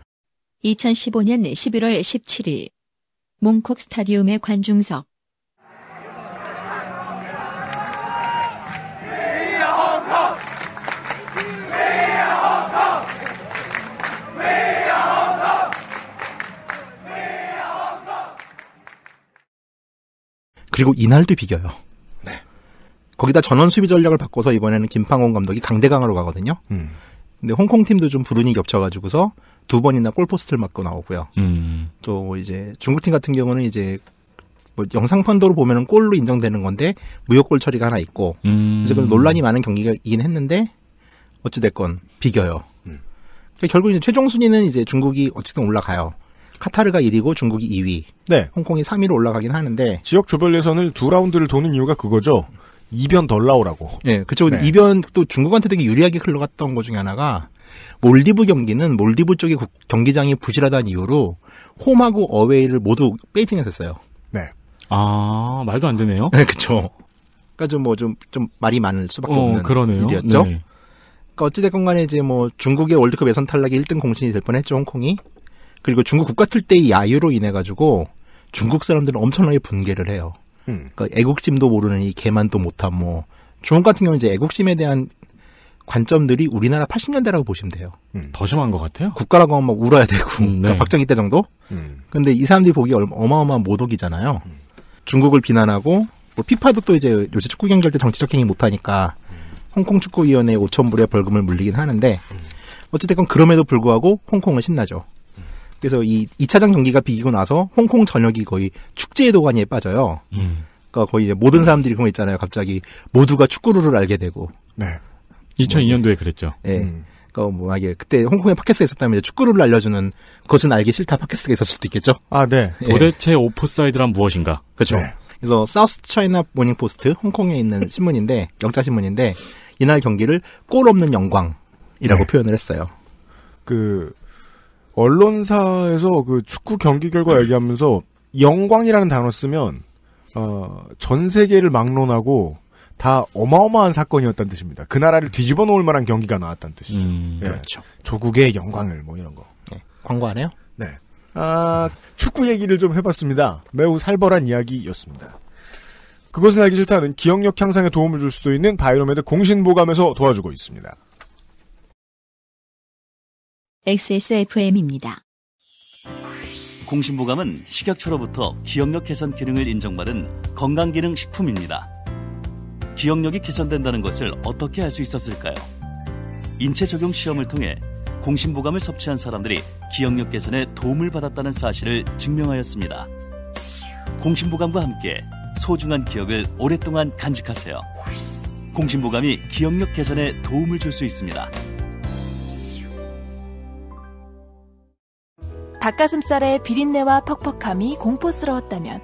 2015년 11월 17일 몽콕 스타디움의 관중석 그리고 이날도 비겨요. 네. 거기다 전원 수비 전략을 바꿔서 이번에는 김팡원 감독이 강대강으로 가거든요. 음. 근데 홍콩 팀도 좀 부르니 겹쳐가지고서 두 번이나 골포스트를 맞고 나오고요. 음. 또 이제 중국 팀 같은 경우는 이제 뭐 영상 판도로 보면은 골로 인정되는 건데 무효골 처리가 하나 있고 음. 그래서 논란이 많은 경기가이긴 했는데 어찌 됐건 비겨요. 음. 그러니까 결국 이제 최종 순위는 이제 중국이 어쨌든 올라가요. 카타르가 1위고 중국이 2위. 네. 홍콩이 3위로 올라가긴 하는데 지역 조별 예선을 두 라운드를 도는 이유가 그거죠. 이변 덜 나오라고. 네, 그쵸. 네. 이변 또 중국한테 되게 유리하게 흘러갔던 것 중에 하나가 몰디브 경기는 몰디브 쪽의 경기장이 부실하다는 이유로 홈하고 어웨이를 모두 베이징했었어요 네. 아, 말도 안 되네요. 네, 그쵸. 그니까 러좀뭐 좀, 좀 말이 많을 수밖에 어, 없는 그러네요. 일이었죠. 네. 그러니까 어찌됐건 간에 이제 뭐 중국의 월드컵 예선 탈락이 1등 공신이 될 뻔했죠, 홍콩이. 그리고 중국 국가 틀때의 야유로 인해 가지고 중국 사람들은 엄청나게 분개를 해요. 음. 그러니까 애국심도 모르는 이 개만도 못한 뭐 중국 같은 경우는 이제 애국심에 대한 관점들이 우리나라 80년대라고 보시면 돼요. 음. 더 심한 것 같아요. 국가라고 하면 막 울어야 되고 음, 네. 그러니까 박정희 때 정도. 음. 근데 이 사람들이 보기 어마어마한 모독이잖아요. 음. 중국을 비난하고 뭐 피파도 또 이제 요새 축구 경기할 때 정치적 행위 못하니까 음. 홍콩 축구위원회 5천 불의 벌금을 물리긴 하는데 음. 어찌됐건 그럼에도 불구하고 홍콩은 신나죠. 그래서 이2차장 경기가 비기고 나서 홍콩 전역이 거의 축제의 도가니에 빠져요. 음. 그러니까 거의 모든 사람들이 그런 거 있잖아요. 갑자기 모두가 축구를 알게 되고. 네. 2002년도에 그랬죠. 예. 네. 음. 그뭐 그러니까 이게 그때 홍콩에 팟캐스트가 있었다면 이제 축구를 알려주는 것은 알기 싫다 팟캐스트가 있었을 수도 있겠죠. 아, 네. 예. 도대체 오프사이드란 무엇인가? 그렇죠. 네. 그래서 사우스 차이나 모닝 포스트 홍콩에 있는 신문인데 영자 신문인데 이날 경기를 골 없는 영광이라고 네. 표현을 했어요. 그 언론사에서 그 축구 경기 결과 얘기하면서 영광이라는 단어 쓰면 어, 전 세계를 막론하고 다 어마어마한 사건이었다는 뜻입니다. 그 나라를 뒤집어 놓을 만한 경기가 나왔다는 뜻이죠. 음, 예. 그렇죠. 조국의 영광을 뭐 이런 거. 네. 광고 하네요 네. 아, 축구 얘기를 좀 해봤습니다. 매우 살벌한 이야기였습니다. 그것은 알기 싫다는 기억력 향상에 도움을 줄 수도 있는 바이로메드 공신보감에서 도와주고 있습니다. XSFM입니다. 공신보감은 식약처로부터 기억력 개선 기능을 인정받은 건강기능 식품입니다. 기억력이 개선된다는 것을 어떻게 알 수 있었을까요? 인체 적용 시험을 통해 공신보감을 섭취한 사람들이 기억력 개선에 도움을 받았다는 사실을 증명하였습니다. 공신보감과 함께 소중한 기억을 오랫동안 간직하세요. 공신보감이 기억력 개선에 도움을 줄 수 있습니다. 닭가슴살의 비린내와 퍽퍽함이 공포스러웠다면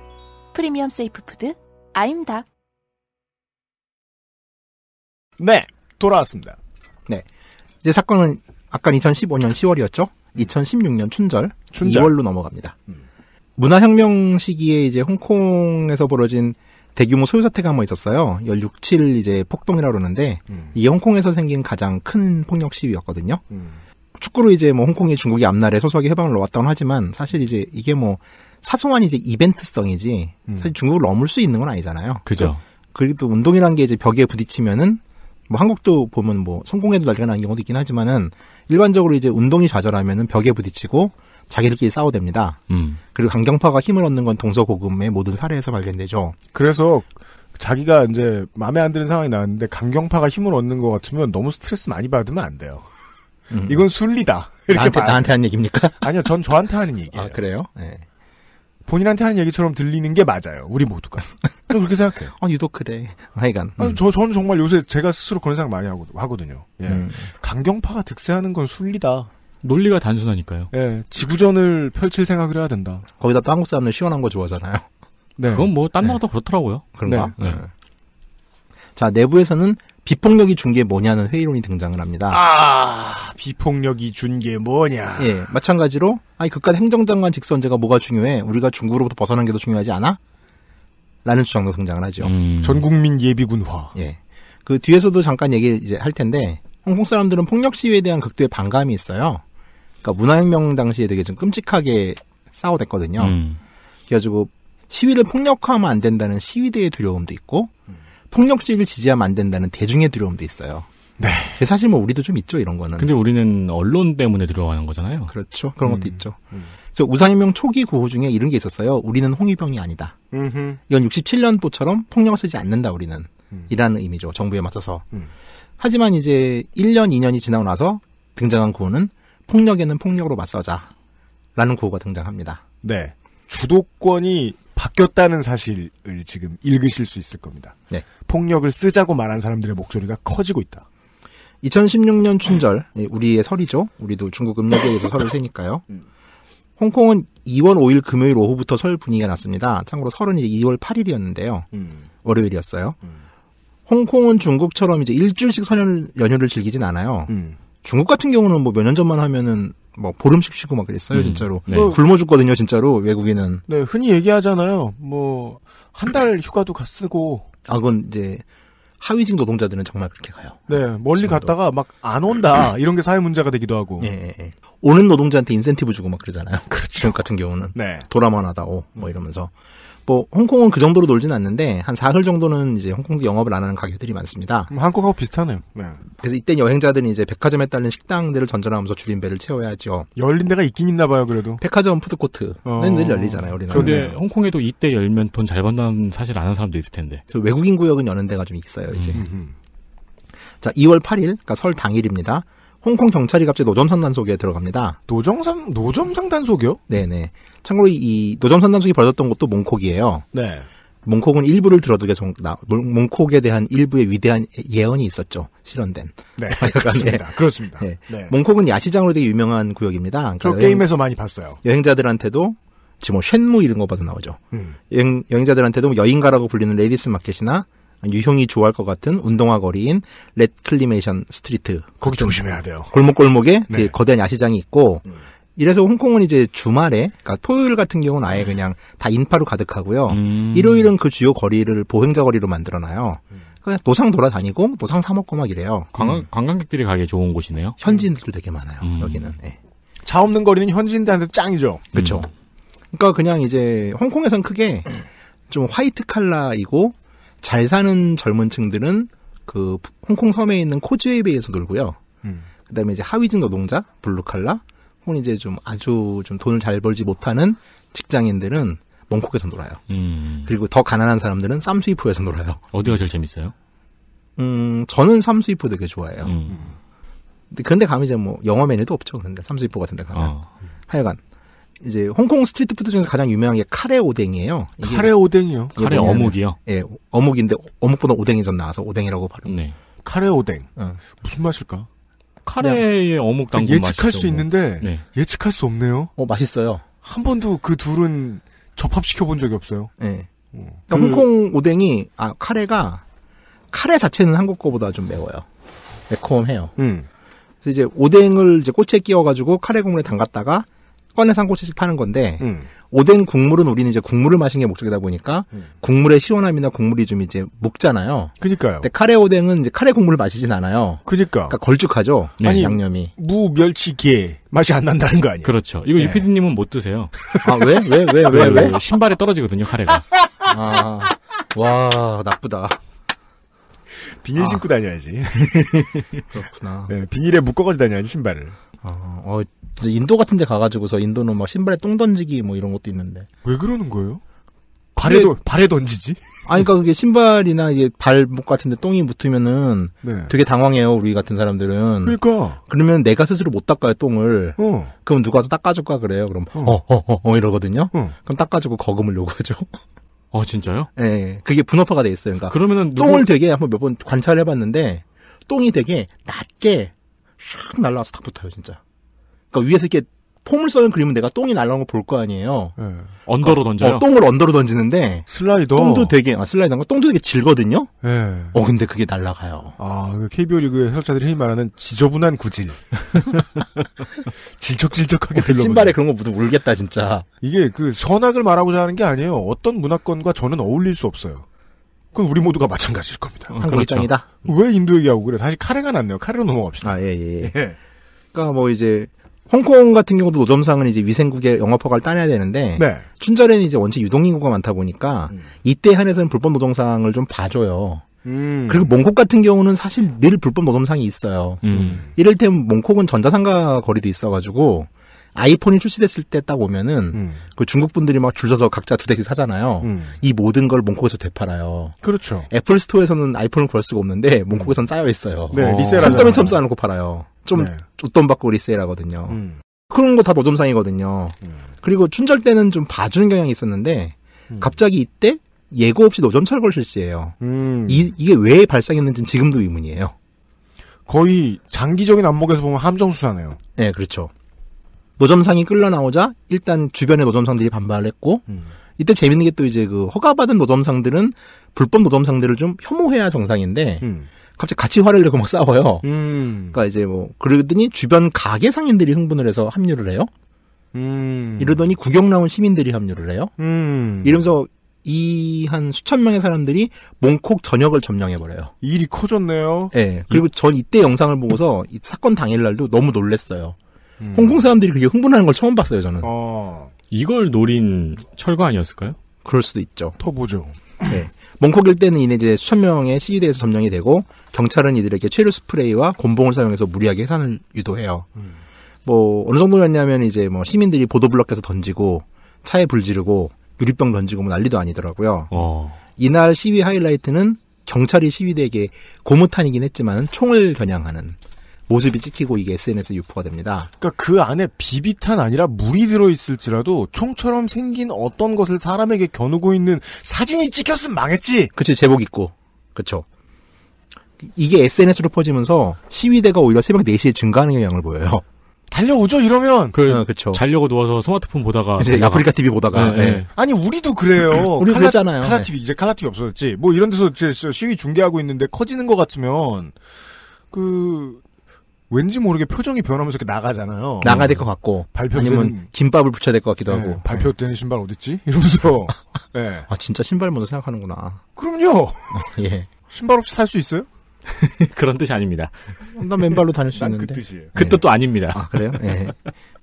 프리미엄 세이프 푸드 아임닭 네 돌아왔습니다 네 이제 사건은 아까 2015년 10월이었죠 2016년 춘절, 춘절. 2월로 넘어갑니다 음. 문화혁명 시기에 이제 홍콩에서 벌어진 대규모 소유 사태가 한번 있었어요 16, 7 이제 폭동이라고 그러는데 음. 이게 홍콩에서 생긴 가장 큰 폭력 시위였거든요 음. 축구로 이제 뭐 홍콩이 중국이 앞날에 소소하게 해방을 놓았다고 하지만 사실 이제 이게 뭐 사소한 이제 이벤트성이지 음. 사실 중국을 넘을 수 있는 건 아니잖아요. 그죠. 그리고 또 운동이란 게 이제 벽에 부딪히면은 뭐 한국도 보면 뭐 성공해도 난리가 나는 경우도 있긴 하지만은 일반적으로 이제 운동이 좌절하면은 벽에 부딪히고 자기들끼리 싸워댑니다. 음. 그리고 강경파가 힘을 얻는 건 동서고금의 모든 사례에서 발견되죠. 그래서 자기가 이제 마음에 안 드는 상황이 나왔는데 강경파가 힘을 얻는 것 같으면 너무 스트레스 많이 받으면 안 돼요. 음. 이건 순리다. 나한테, 봐 나한테 하는 얘기입니까? 아니요, 전 저한테 하는 아, 얘기예요. 아, 그래요? 네. 본인한테 하는 얘기처럼 들리는 게 맞아요. 우리 모두가. 저 그렇게 생각해요. 아, 유독 그래. 하여간. 음. 아니, 저, 저는 정말 요새 제가 스스로 그런 생각 많이 하고, 하거든요. 예. 음. 강경파가 득세하는 건 순리다. 논리가 단순하니까요. 예. 지구전을 펼칠 생각을 해야 된다. 거기다 또 한국 사람들 시원한 거 좋아하잖아요. 네. 그건 뭐, 딴 나라도 네. 그렇더라고요. 그런가? 네. 네. 자, 내부에서는 비폭력이 준 게 뭐냐는 회의론이 등장을 합니다. 아, 비폭력이 준 게 뭐냐. 예, 마찬가지로 아니 그깟 행정장관 직선제가 뭐가 중요해? 우리가 중국으로부터 벗어난 게 더 중요하지 않아? 라는 주장도 등장을 하죠. 음. 전국민 예비군화. 예. 그 뒤에서도 잠깐 얘기 이제 할 텐데 홍콩 사람들은 폭력 시위에 대한 극도의 반감이 있어요. 그러니까 문화혁명 당시에 되게 좀 끔찍하게 싸워댔거든요. 음. 그래가지고 시위를 폭력화하면 안 된다는 시위대의 두려움도 있고 음. 폭력직을 지지하면 안 된다는 대중의 두려움도 있어요. 네. 그 사실 뭐 우리도 좀 있죠 이런 거는. 근데 우리는 언론 때문에 들어가는 거잖아요. 그렇죠. 그런 것도 음. 있죠. 음. 그래서 우상혁명 초기 구호 중에 이런 게 있었어요. 우리는 홍위병이 아니다. 이건 67년도처럼 폭력을 쓰지 않는다 우리는. 음. 이라는 의미죠. 정부에 맞춰서. 음. 하지만 이제 1년 2년이 지나고 나서 등장한 구호는 폭력에는 폭력으로 맞서자. 라는 구호가 등장합니다. 네. 주도권이 바뀌었다는 사실을 지금 읽으실 수 있을 겁니다. 네. 폭력을 쓰자고 말한 사람들의 목소리가 커지고 있다. 2016년 춘절, 예, 우리의 설이죠. 우리도 중국 음력에 의해서 설을 세니까요. 홍콩은 2월 5일 금요일 오후부터 설 분위기가 났습니다. 참고로 설은 이제 2월 8일이었는데요. 음. 월요일이었어요. 음. 홍콩은 중국처럼 이제 일주일씩 설 연휴를 즐기진 않아요. 음. 중국 같은 경우는 뭐 몇 년 전만 하면은 뭐 보름씩 쉬고 막 그랬어요, 음. 진짜로. 네. 뭐 굶어 죽거든요, 진짜로 외국인은. 네, 흔히 얘기하잖아요. 뭐 한 달 휴가도 가 쓰고. 아, 그건 이제 하위직 노동자들은 정말 그렇게 가요. 네, 멀리 지금도. 갔다가 막 안 온다 음. 이런 게 사회 문제가 되기도 하고. 예, 예, 예. 오는 노동자한테 인센티브 주고 막 그러잖아요. 그렇죠. 중국 같은 경우는. 네. 돌아만 하다 고뭐 이러면서. 뭐 홍콩은 그 정도로 놀진 않는데 한 사흘 정도는 이제 홍콩도 영업을 안 하는 가게들이 많습니다. 음, 한국하고 비슷하네요. 네. 그래서 이때 여행자들은 이제 백화점에 딸린 식당들을 전전하면서 줄인 배를 채워야죠. 열린 데가 있긴 있나 봐요, 그래도. 백화점 푸드코트는 어... 늘 열리잖아요, 우리나라. 근데 네. 홍콩에도 이때 열면 돈 잘 번다는 사실 아는 사람도 있을 텐데. 그래서 외국인 구역은 여는 데가 좀 있어요, 이제. 음. 음, 음. 자, 2월 8일, 그러니까 설 당일입니다. 홍콩 경찰이 갑자기 노점상 단속에 들어갑니다. 노점상 노점산 단속이요? 네네. 참고로 이노점상 단속이 벌어졌던 곳도 몽콕이에요. 네. 몽콕은 일부를 들어두게 정, 나, 몽콕에 대한 일부의 위대한 예언이 있었죠. 실현된. 네, 그렇습니다. 네. 그렇습니다. 네. 네. 몽콕은 야시장으로 되게 유명한 구역입니다. 그러니까 게임에서 많이 봤어요. 여행자들한테도 지금 뭐 쉔무 이런 거봐도 나오죠. 음. 여행, 여행자들한테도 뭐 여인가라고 불리는 레이디스 마켓이나 유형이 좋아할 것 같은 운동화 거리인 렛클리메이션 스트리트. 거기 조심해야 돼요. 골목골목에 네. 그 거대한 야시장이 있고 음. 이래서 홍콩은 이제 주말에 그러니까 토요일 같은 경우는 아예 네. 그냥 다 인파로 가득하고요. 음. 일요일은 그 주요 거리를 보행자 거리로 만들어놔요. 음. 그냥 노상 돌아다니고 뭐 노상 사 먹고 막 이래요. 관광, 음. 관광객들이 가기 에 좋은 곳이네요. 현지인들도 되게 많아요. 음. 여기는. 네. 차 없는 거리는 현지인들한테 짱이죠. 그렇죠. 그러니까 그냥 이제 홍콩에선 크게 좀 화이트 칼라이고 잘 사는 젊은 층들은 그 홍콩 섬에 있는 코즈웨이베이에서 놀고요. 음. 그다음에 이제 하위층 노동자, 블루칼라, 혹은 이제 좀 아주 좀 돈을 잘 벌지 못하는 직장인들은 몽콕에서 놀아요. 음. 그리고 더 가난한 사람들은 쌈스이프에서 놀아요. 어디가 제일 재밌어요? 음, 저는 쌈스이프 되게 좋아해요. 음. 근데 감히 이제 뭐 영어 메뉴도 없죠. 그런데 쌈스이포 같은 데 가면. 어. 하여간 이제 홍콩 스트리트푸드 중에서 가장 유명한 게 카레 오뎅이에요. 카레 오뎅이요. 카레 보면은, 어묵이요. 예, 어묵인데 어묵보다 오뎅이 전 나와서 오뎅이라고 발음. 네. 카레 오뎅. 어. 무슨 맛일까? 카레의 어묵 당근 예측할 맛있죠, 수 뭐. 있는데 네. 예측할 수 없네요. 어 맛있어요. 한 번도 그 둘은 접합시켜 본 적이 없어요. 네. 그러니까 그... 홍콩 오뎅이 아 카레가 카레 자체는 한국 거보다 좀 매워요. 매콤해요. 음. 그래서 이제 오뎅을 이제 꼬치에 끼워가지고 카레 국물에 담갔다가 꺼내서 한고치식 파는 건데 음. 오뎅 국물은 우리는 이제 국물을 마시는 게 목적이다 보니까 음. 국물의 시원함이나 국물이 좀 이제 묵잖아요. 그니까요. 근데 카레 오뎅은 이제 카레 국물을 마시진 않아요. 그니까. 그러니까 걸쭉하죠. 네. 아니 양념이 무 멸치 게 맛이 안 난다는 거 아니에요? 그렇죠. 이거 네. 유피디님은 못 드세요. 아 왜? 왜? 왜? 왜? 네, 왜? 왜? 네, 신발에 떨어지거든요 카레가. 아, 와 나쁘다. 비닐 아. 신고 다녀야지. 그렇구나. 네, 비닐에 묶어가지고 다녀야지 신발을. 어, 어 인도 같은 데 가가지고서 인도는 막 신발에 똥 던지기 뭐 이런 것도 있는데. 왜 그러는 거예요? 발에, 근데, 발에 던지지? 아니, 그니까 그게 신발이나 이게 발목 같은데 똥이 붙으면은 네. 되게 당황해요, 우리 같은 사람들은. 그니까. 러 그러면 내가 스스로 못 닦아요, 똥을. 어. 그럼 누가 와서 닦아줄까 그래요. 그럼, 어, 어, 어, 어, 어 이러거든요. 어. 그럼 닦아주고 거금을 요구하죠. 아, 진짜요? 예. 네, 그게 분업화가 돼 있어요. 그러니까. 그러면은. 누구... 똥을 되게 한번 몇 번 관찰해봤는데, 똥이 되게 낮게 샥 날라와서 탁 붙어요, 진짜. 그러니까 위에서 이렇게 폼을 써는 그림은 내가 똥이 날라온 걸 볼 거 아니에요. 네. 언더로 어, 던져요. 어, 똥을 언더로 던지는데 슬라이더 똥도 되게 아, 슬라이더가 똥도 되게 질거든요. 네. 어 근데 그게 날라가요. 아 KBO 그 리그의 해설자들이 흔히 말하는 지저분한 구질. 질척질척하게 들려. 어, 신발에 그런 거 묻으면 울겠다 진짜. 이게 그 선악을 말하고자 하는 게 아니에요. 어떤 문화권과 저는 어울릴 수 없어요. 그건 우리 모두가 마찬가지일 겁니다. 음, 그렇죠. 한국 그렇 입장이다. 음. 왜 인도 얘기하고 그래? 다시 카레가 났네요. 카레로 넘어갑시다. 아 예. 예. 예. 예. 그러니까 뭐 이제 홍콩 같은 경우도 노점상은 이제 위생국의 영업허가를 따내야 되는데 네. 춘절에는 이제 원체 유동인구가 많다 보니까 음. 이때 한해서는 불법 노동상을 좀 봐줘요. 음. 그리고 몽콕 같은 경우는 사실 늘 불법 노점상이 있어요. 음. 이를테면 몽콕은 전자상가 거리도 있어가지고 아이폰이 출시됐을 때 딱 오면은 음. 그 중국 분들이 막 줄 서서 각자 두 대씩 사잖아요. 음. 이 모든 걸 몽콕에서 되팔아요. 그렇죠. 애플 스토어에서는 아이폰을 구할 수가 없는데 몽콕에선 서 음. 쌓여 있어요. 네, 어. 리셀하죠. 3 쌓아놓고 팔아요. 좀 네. 웃돈 받고 리셀하거든요. 음. 그런 거 다 노점상이거든요. 음. 그리고 춘절 때는 좀 봐주는 경향이 있었는데 음. 갑자기 이때 예고 없이 노점 철거실시예요 음. 이, 이게 왜 발생했는지는 지금도 의문이에요. 거의 장기적인 안목에서 보면 함정수사네요. 네, 그렇죠. 노점상이 끌려나오자 일단 주변의 노점상들이 반발했고 음. 이때 재밌는 게 또 이제 그 허가받은 노점상들은 불법 노점상들을 좀 혐오해야 정상인데 음. 갑자기 같이 화를 내고 막 싸워요. 음. 그러니까 이제 뭐 그러더니 주변 가게 상인들이 흥분을 해서 합류를 해요. 음. 이러더니 구경 나온 시민들이 합류를 해요. 음. 이러면서 이 한 수천 명의 사람들이 몽콕 전역을 점령해 버려요. 일이 커졌네요. 예. 네, 그리고 전 이때 영상을 보고서 사건 당일날도 너무 놀랐어요. 음. 홍콩 사람들이 그게 흥분하는 걸 처음 봤어요, 저는. 어. 이걸 노린 철거 아니었을까요? 그럴 수도 있죠. 터보죠. 네. 예. 몽콕일 때는 이내 이제 수천 명의 시위대에서 점령이 되고 경찰은 이들에게 최루 스프레이와 곤봉을 사용해서 무리하게 해산을 유도해요. 음. 뭐 어느 정도였냐면 이제 뭐 시민들이 보도블럭에서 던지고 차에 불지르고 유리병 던지고 뭐 난리도 아니더라고요. 어. 이날 시위 하이라이트는 경찰이 시위대에게 고무탄이긴 했지만 총을 겨냥하는 모습이 찍히고 이게 SNS 유포가 됩니다. 그러니까 그 안에 비비탄 아니라 물이 들어있을지라도 총처럼 생긴 어떤 것을 사람에게 겨누고 있는 사진이 찍혔으면 망했지. 그치 제복 입고 그쵸. 이게 SNS로 퍼지면서 시위대가 오히려 새벽 4시에 증가하는 영향을 보여요. 달려오죠 이러면 그 어, 그쵸. 자려고 누워서 스마트폰 보다가 이제 아프리카 TV 보다가 네, 네. 네. 아니 우리도 그래요 우리 그랬잖아요 칼라 네. TV 이제 칼라 TV 없어졌지 뭐 이런 데서 시위 중계하고 있는데 커지는 것 같으면 그 왠지 모르게 표정이 변하면서 이렇게 나가잖아요. 나가야 될 것 같고 발표 아니면 김밥을 붙여야 될 것 같기도 네, 하고 발표 때는 네. 신발 어딨지? 이러면서 네. 아 진짜 신발 먼저 생각하는구나. 그럼요. 예. 신발 없이 살 수 있어요? 그런 뜻이 아닙니다. 난 맨발로 다닐 수 있는데. 그 뜻이에요. 그 네. 뜻도 아닙니다. 아, 그래요? 예.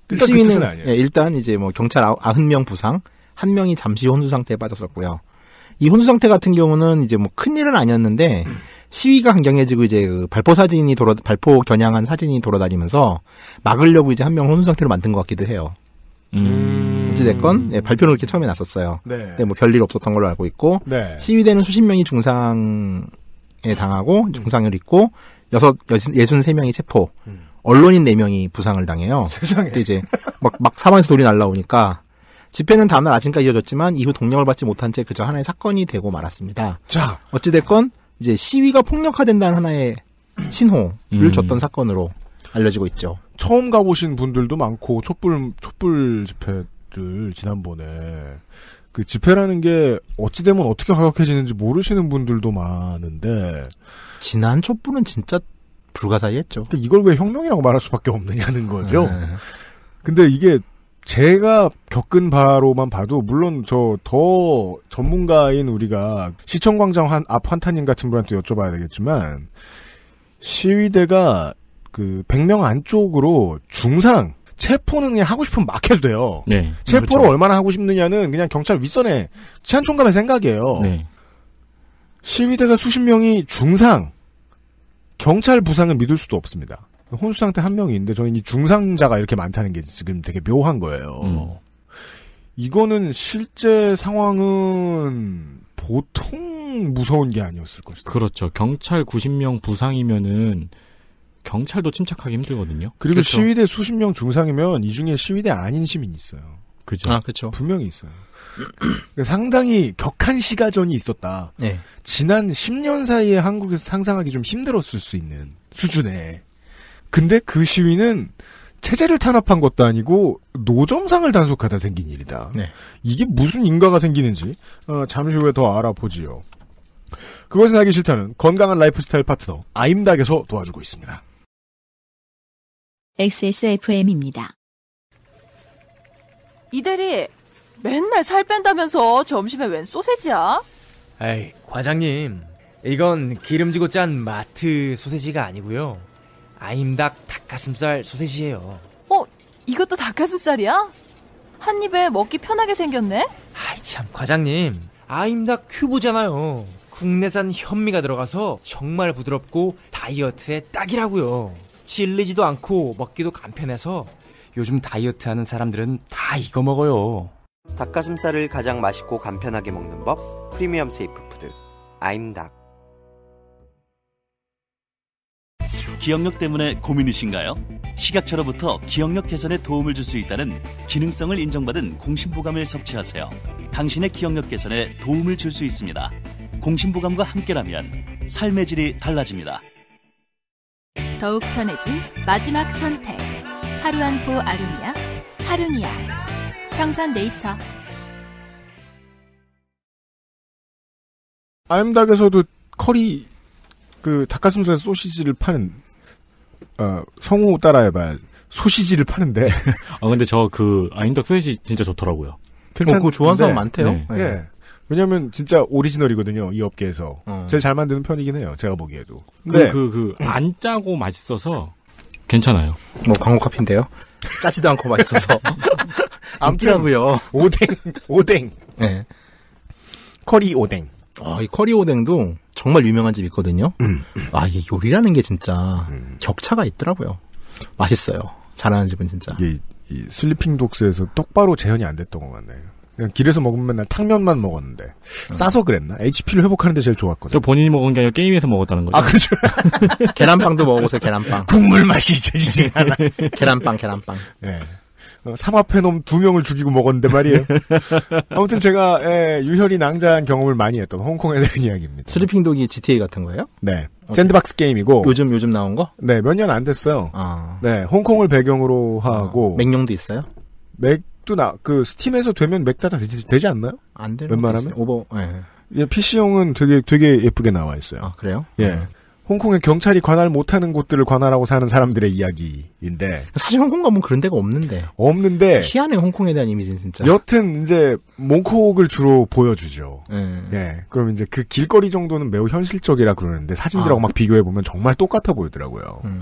일단 그 시민은그 예, 일단 이제 뭐 경찰 아흔 명 부상, 한 명이 잠시 혼수 상태에 빠졌었고요. 이 혼수 상태 같은 경우는 이제 뭐 큰일은 아니었는데 음. 시위가 강경해지고 이제 그 발포 사진이 돌아 발포 겨냥한 사진이 돌아다니면서 막으려고 이제 한 명 혼수 상태로 만든 것 같기도 해요. 음. 어찌됐건 예, 발표를 그렇게 처음에 났었어요. 네. 근뭐 별일 없었던 걸로 알고 있고 네. 시위대는 수십 명이 중상에 당하고 음. 중상을 입고 여섯 예순 세 명이 체포, 음. 언론인 네 명이 부상을 당해요. 세상에. 이제 막, 막 사방에서 돌이 날라오니까 집회는 다음날 아침까지 이어졌지만 이후 동력을 받지 못한 채 그저 하나의 사건이 되고 말았습니다. 자 어찌됐건 이제 시위가 폭력화된다는 하나의 신호를 음. 줬던 사건으로 알려지고 있죠. 처음 가보신 분들도 많고 촛불 촛불 집회를 지난번에 그 집회라는 게 어찌 되면 어떻게 가격해지는지 모르시는 분들도 많은데 지난 촛불은 진짜 불가사의했죠. 그러니까 이걸 왜 혁명이라고 말할 수밖에 없느냐는 거죠. 네. 근데 이게 제가 겪은 바로만 봐도 물론 저 더 전문가인 우리가 시청광장 한, 앞 환타님 같은 분한테 여쭤봐야 되겠지만 시위대가 그 100명 안쪽으로 중상 체포는 그냥 하고 싶으면 막 해도 돼요. 네, 체포를 그렇죠. 얼마나 하고 싶느냐는 그냥 경찰 윗선에 치안총감의 생각이에요. 네. 시위대가 수십 명이 중상 경찰 부상을 믿을 수도 없습니다. 혼수 상태 한명이있는데 저는 이 중상자가 이렇게 많다는 게 지금 되게 묘한 거예요. 음. 이거는 실제 상황은 보통 무서운 게 아니었을 것이다. 그렇죠. 경찰 90명 부상이면은 경찰도 침착하기 힘들거든요. 그리고 그렇죠. 시위대 수십 명 중상이면 이 중에 시위대 아닌 시민이 있어요. 그죠. 아, 그죠. 분명히 있어요. 그러니까 상당히 격한 시가전이 있었다. 네. 지난 10년 사이에 한국에서 상상하기 좀 힘들었을 수 있는 수준의 근데 그 시위는 체제를 탄압한 것도 아니고 노점상을 단속하다 생긴 일이다. 네. 이게 무슨 인과가 생기는지 어, 잠시 후에 더 알아보지요. 그것은 하기 싫다는 건강한 라이프스타일 파트너 아임닥에서 도와주고 있습니다. XSFM입니다. 이대리 맨날 살 뺀다면서 점심에 웬 소세지야? 에이 과장님 이건 기름지고 짠 마트 소세지가 아니고요. 아임닭 닭가슴살 소세지예요. 어, 이것도 닭가슴살이야? 한 입에 먹기 편하게 생겼네. 아이 참 과장님, 아임닭 큐브잖아요. 국내산 현미가 들어가서 정말 부드럽고 다이어트에 딱이라고요. 질리지도 않고 먹기도 간편해서 요즘 다이어트 하는 사람들은 다 이거 먹어요. 닭가슴살을 가장 맛있고 간편하게 먹는 법 프리미엄 세이프 푸드 아임닭 기억력 때문에 고민이신가요? 식약처로부터 기억력 개선에 도움을 줄 수 있다는 기능성을 인정받은 공심보감을 섭취하세요. 당신의 기억력 개선에 도움을 줄 수 있습니다. 공심보감과 함께라면 삶의 질이 달라집니다. 더욱 편해진 마지막 선택. 하루 한포 아루니아, 하루니아. 평산 네이처. 아임닭에서도 커리 그 닭가슴살 소시지를 파는 어, 성우 따라해봐야 소시지를 파는데. 아 근데 저 그 아인덕 소시지 진짜 좋더라고요. 괜찮. 어, 그 좋아하는 사람 많대요. 네. 네. 예. 왜냐면 진짜 오리지널이거든요 이 업계에서 어. 제일 잘 만드는 편이긴 해요 제가 보기에도. 그, 근데 그그 그, 안 짜고 맛있어서 괜찮아요. 뭐 광고 카피인데요. 짜지도 않고 맛있어서 안 짜고요. 오뎅 오뎅. 네. 커리 오뎅. 아, 이 커리 오뎅도 정말 유명한 집이 있거든요. 음, 음, 아, 이게 요리라는 게 진짜 음. 격차가 있더라고요. 맛있어요. 잘하는 집은 진짜. 이게 이 슬리핑 독스에서 똑바로 재현이 안 됐던 것 같네요. 그냥 길에서 먹으면 맨날 탕면만 먹었는데 음. 싸서 그랬나? HP를 회복하는데 제일 좋았거든요. 본인이 먹은 게 아니라 게임에서 먹었다는 거죠. 아 그렇죠. 계란빵도 먹어보세요. 계란빵. 국물 맛이 잊혀지지 않아. 계란빵, 계란빵. 네. 어, 삼합해놈 두 명을 죽이고 먹었는데 말이에요. 아무튼 제가 예, 유혈이 낭자한 경험을 많이 했던 홍콩에 대한 이야기입니다. 슬리핑 독이 GTA 같은 거예요? 네. 오케이. 샌드박스 게임이고 요즘 요즘 나온 거? 네, 몇 년 안 됐어요. 아. 네, 홍콩을 배경으로 하고 아, 맥용도 있어요? 맥도 나그 스팀에서 되면 맥다 다 되지, 되지 않나요? 안 되는 웬만하면 오버. 예. 예, PC용은 되게 되게 예쁘게 나와 있어요. 아, 그래요? 예. 음. 홍콩의 경찰이 관할 못하는 곳들을 관할하고 사는 사람들의 이야기인데 사실 홍콩 가면 그런 데가 없는데 없는데 희한해 홍콩에 대한 이미지는 진짜 여튼 이제 몽콕을 주로 보여주죠. 음. 예, 그럼 이제 그 길거리 정도는 매우 현실적이라 그러는데 사진들하고 아. 막 비교해 보면 정말 똑같아 보이더라고요. 음.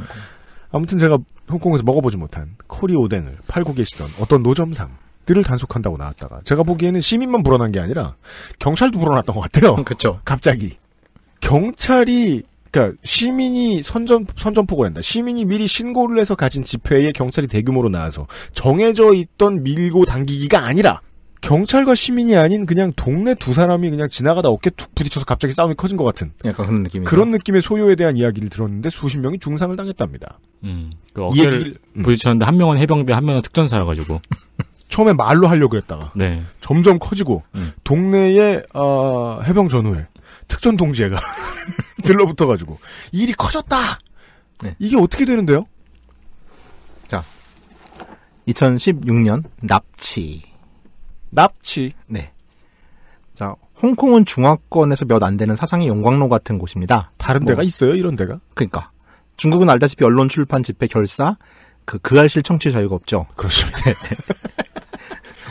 아무튼 제가 홍콩에서 먹어보지 못한 커리 오뎅을 팔고 계시던 어떤 노점상. 들을 단속한다고 나왔다가 제가 보기에는 시민만 불어난 게 아니라 경찰도 불어났던 것 같아요. 그렇죠. 갑자기 경찰이 그러니까 시민이 선전 선전포고를 한다. 시민이 미리 신고를 해서 가진 집회에 경찰이 대규모로 나와서 정해져 있던 밀고 당기기가 아니라 경찰과 시민이 아닌 그냥 동네 두 사람이 그냥 지나가다 어깨 툭 부딪혀서 갑자기 싸움이 커진 것 같은 약간 그런 느낌 그런 느낌의 소요에 대한 이야기를 들었는데 수십 명이 중상을 당했답니다. 음, 그 어깨를 얘기를, 음. 부딪혔는데 한 명은 해병대 한 명은 특전사여가지고 처음에 말로 하려 그랬다가 네. 점점 커지고 음. 동네에 어, 해병 전후에 특전 동지애가 들러붙어가지고 일이 커졌다. 네. 이게 어떻게 되는데요? 자, 2016년 납치. 납치. 네. 자, 홍콩은 중화권에서 몇 안 되는 사상의 영광로 같은 곳입니다. 다른 데가 뭐, 있어요? 이런 데가? 그러니까 중국은 알다시피 언론 출판 집회 결사 그 그알실 청취 자유가 없죠. 그렇습니다. 네.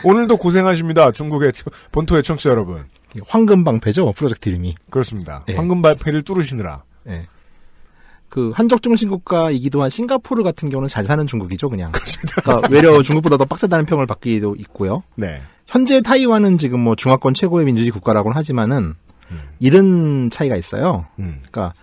오늘도 고생하십니다. 중국의 본토의 청취자 여러분. 황금방패죠 프로젝트 이름이. 그렇습니다. 예. 황금방패를 뚫으시느라. 예. 그 한적 중심 국가이기도 한 싱가포르 같은 경우는 잘 사는 중국이죠, 그냥. 그렇습니다. 그러니까 외려 중국보다 더 빡세다는 평을 받기도 있고요. 네. 현재 타이완은 지금 뭐 중화권 최고의 민주주의 국가라고는 하지만은 음. 이런 차이가 있어요. 음. 그러니까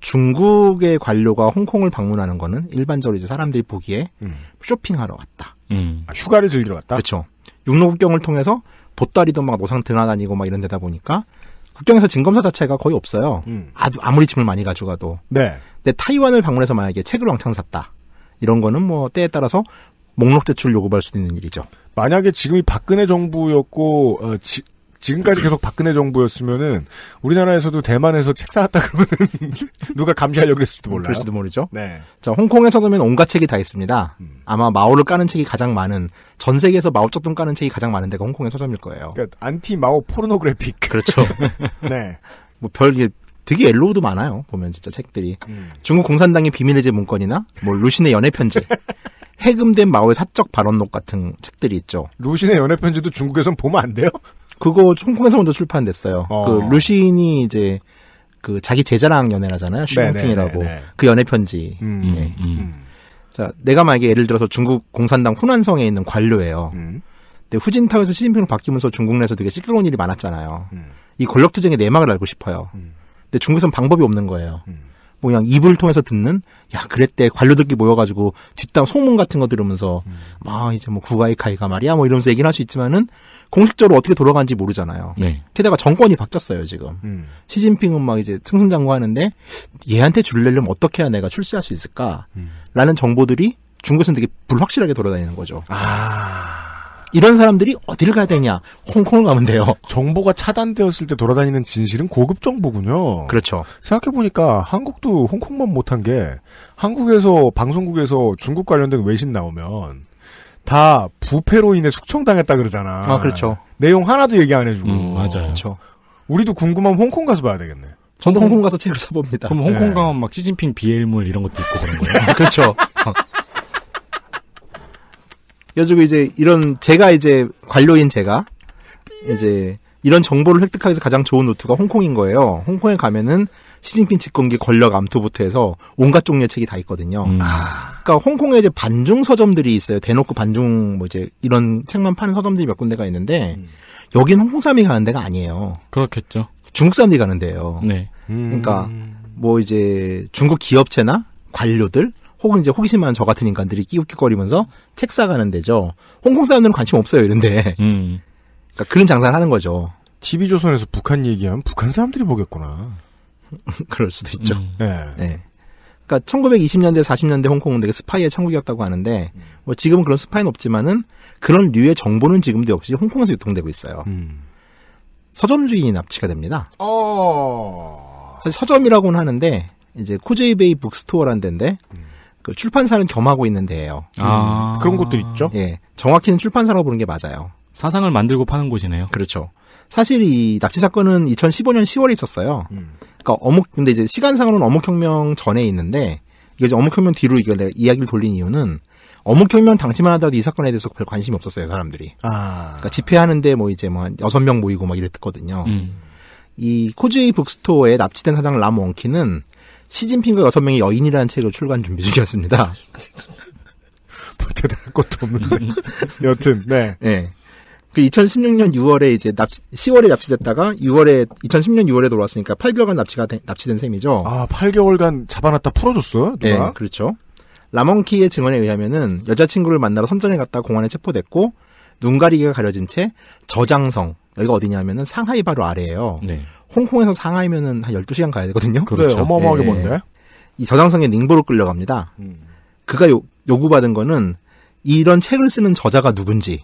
중국의 관료가 홍콩을 방문하는 거는 일반적으로 이제 사람들이 보기에 음. 쇼핑하러 왔다. 음. 아, 휴가를 즐기러 왔다. 그렇죠. 육로국경을 통해서 보따리도 막 노상 드나다니고 막 이런 데다 보니까 국경에서 진검사 자체가 거의 없어요. 음. 아주 아무리 짐을 많이 가져가도. 네. 근데 타이완을 방문해서 만약에 책을 왕창 샀다. 이런 거는 뭐 때에 따라서 목록 대출 요구할 수 있는 일이죠. 만약에 지금이 박근혜 정부였고 어, 지, 지금까지 계속 박근혜 정부였으면은 우리나라에서도 대만에서 책 사왔다 그러면 누가 감시하려고 했을지도 몰라요. 그럴지도 모르죠. 네. 자, 홍콩에서 보면 온갖 책이 다 있습니다. 음. 아마 마오를 까는 책이 가장 많은 전 세계에서 마오쩌둥 까는 책이 가장 많은 데가 홍콩의 서점일 거예요. 그러니까 안티 마오 포르노그래픽. 그렇죠. 네. 뭐별 이게 되게 엘로우도 많아요. 보면 진짜 책들이 음. 중국 공산당의 비밀의 제 문건이나 뭐 루신의 연애 편지. 해금된 마오의 사적 발언록 같은 책들이 있죠. 루신의 연애 편지도 중국에선 보면 안 돼요? 그거 홍콩에서 먼저 출판됐어요. 어. 그 루시인이 이제 그 자기 제자랑 연애하잖아요. 를 네, 슈핑이라고 네, 네, 그 연애 편지. 음. 예. 음, 음. 음. 자, 내가 만약에 예를 들어서 중국 공산당 후난성에 있는 관료예요. 음. 근데 후진타오에서 시진핑으로 바뀌면서 중국 내에서 되게 시끄러운 일이 많았잖아요. 음. 이 권력투쟁의 내막을 알고 싶어요. 근데 중국에서는 방법이 없는 거예요. 뭐 그냥 입을 통해서 듣는 야 그랬대 관료들끼리 모여가지고 뒷담 소문 같은 거 들으면서 막 이제 뭐 구가이카이가 말이야 뭐 이러면서 얘기를 할 수 있지만은 공식적으로 어떻게 돌아가는지 모르잖아요. 네. 게다가 정권이 바뀌었어요 지금. 음. 시진핑은 막 이제 승승장구하는데 얘한테 줄려면 어떻게 해야 내가 출세할 수 있을까라는 음. 정보들이 중국에서는 되게 불확실하게 돌아다니는 거죠. 아. 이런 사람들이 어디를 가야 되냐? 홍콩을 가면 돼요. 정보가 차단되었을 때 돌아다니는 진실은 고급 정보군요. 그렇죠. 생각해보니까 한국도 홍콩만 못한 게 한국에서 방송국에서 중국 관련된 외신 나오면 다 부패로 인해 숙청당했다 그러잖아. 아, 그렇죠. 내용 하나도 얘기 안 해주고. 음, 맞아요. 그렇죠. 우리도 궁금하면 홍콩 가서 봐야 되겠네. 저도 홍콩, 가서 책을 사봅니다. 그럼 홍콩 네. 가면 막 시진핑 비엘물 이런 것도 있고 그런 거예요? 그렇죠. 어. 여주고 이제 이런 제가 이제 관료인 제가 이제 이런 정보를 획득하기 위해서 가장 좋은 루트가 홍콩인 거예요. 홍콩에 가면은 시진핑 집권기 권력 암투부터 해서 온갖 종류의 책이 다 있거든요. 음. 아. 그러니까 홍콩에 이제 반중 서점들이 있어요. 대놓고 반중 뭐 이제 이런 책만 파는 서점들이 몇 군데가 있는데 음. 여긴 홍콩 사람이 가는 데가 아니에요. 그렇겠죠. 중국 사람들이 가는 데예요. 네. 그러니까 음. 그러니까 뭐 이제 중국 기업체나 관료들 혹은 이제 호기심 많은 저 같은 인간들이 끼우끼거리면서 책 사가는 데죠. 홍콩 사람들은 관심 없어요 이런데. 음. 그러니까 그런 장사를 하는 거죠. TV조선에서 북한 얘기하면 북한 사람들이 보겠구나. 그럴 수도 있죠. 음. 네. 네. 네. 그러니까 1920년대, 40년대 홍콩은 되게 스파이의 천국이었다고 하는데 뭐 지금은 그런 스파이는 없지만은 그런 류의 정보는 지금도 역시 홍콩에서 유통되고 있어요. 음. 서점주의 납치가 됩니다. 어... 사실 서점이라고는 하는데 이제 코제이베이 북스토어란 데인데 음. 그 출판사는 겸하고 있는 데예요. 음. 아... 그런 곳도 있죠? 예. 정확히는 출판사라고 보는 게 맞아요. 사상을 만들고 파는 곳이네요. 그렇죠. 사실 이 납치 사건은 2015년 10월에 있었어요. 음. 그러니까 어묵 근데 이제 시간상으로는 어묵혁명 전에 있는데 이게 이제 어묵혁명 뒤로 이게 내가 이야기를 돌린 이유는 어묵혁명 당시만 하더라도 이 사건에 대해서 별 관심이 없었어요 사람들이. 아. 그러니까 집회하는데 뭐 이제 뭐 여섯 명 모이고 막 이랬거든요. 음. 이 코즈웨이 북스토어에 납치된 사장 람 원키는 시진핑과 여섯 명의 여인이라는 책을 출간 준비 중이었습니다. 뭐 대단할 것도 없는데. 여튼, 네. 네. 그 2016년 6월에 이제 납치, 10월에 납치됐다가 6월에 2016년 6월에 돌아왔으니까 8개월간 납치가 되, 납치된 셈이죠. 아, 8개월간 잡아놨다 풀어줬어요? 누가? 네, 그렇죠. 라몬키의 증언에 의하면은 여자친구를 만나러 선전에 갔다 공항에 체포됐고 눈 가리개가 가려진 채 저장성 여기가 어디냐면은 상하이 바로 아래예요. 네. 홍콩에서 상하이면은 한 12시간 가야 되거든요. 그렇죠. 네, 어마어마하게 네. 먼데. 이 저장성에 닝보로 끌려갑니다. 음. 그가 요, 요구받은 거는 이런 책을 쓰는 저자가 누군지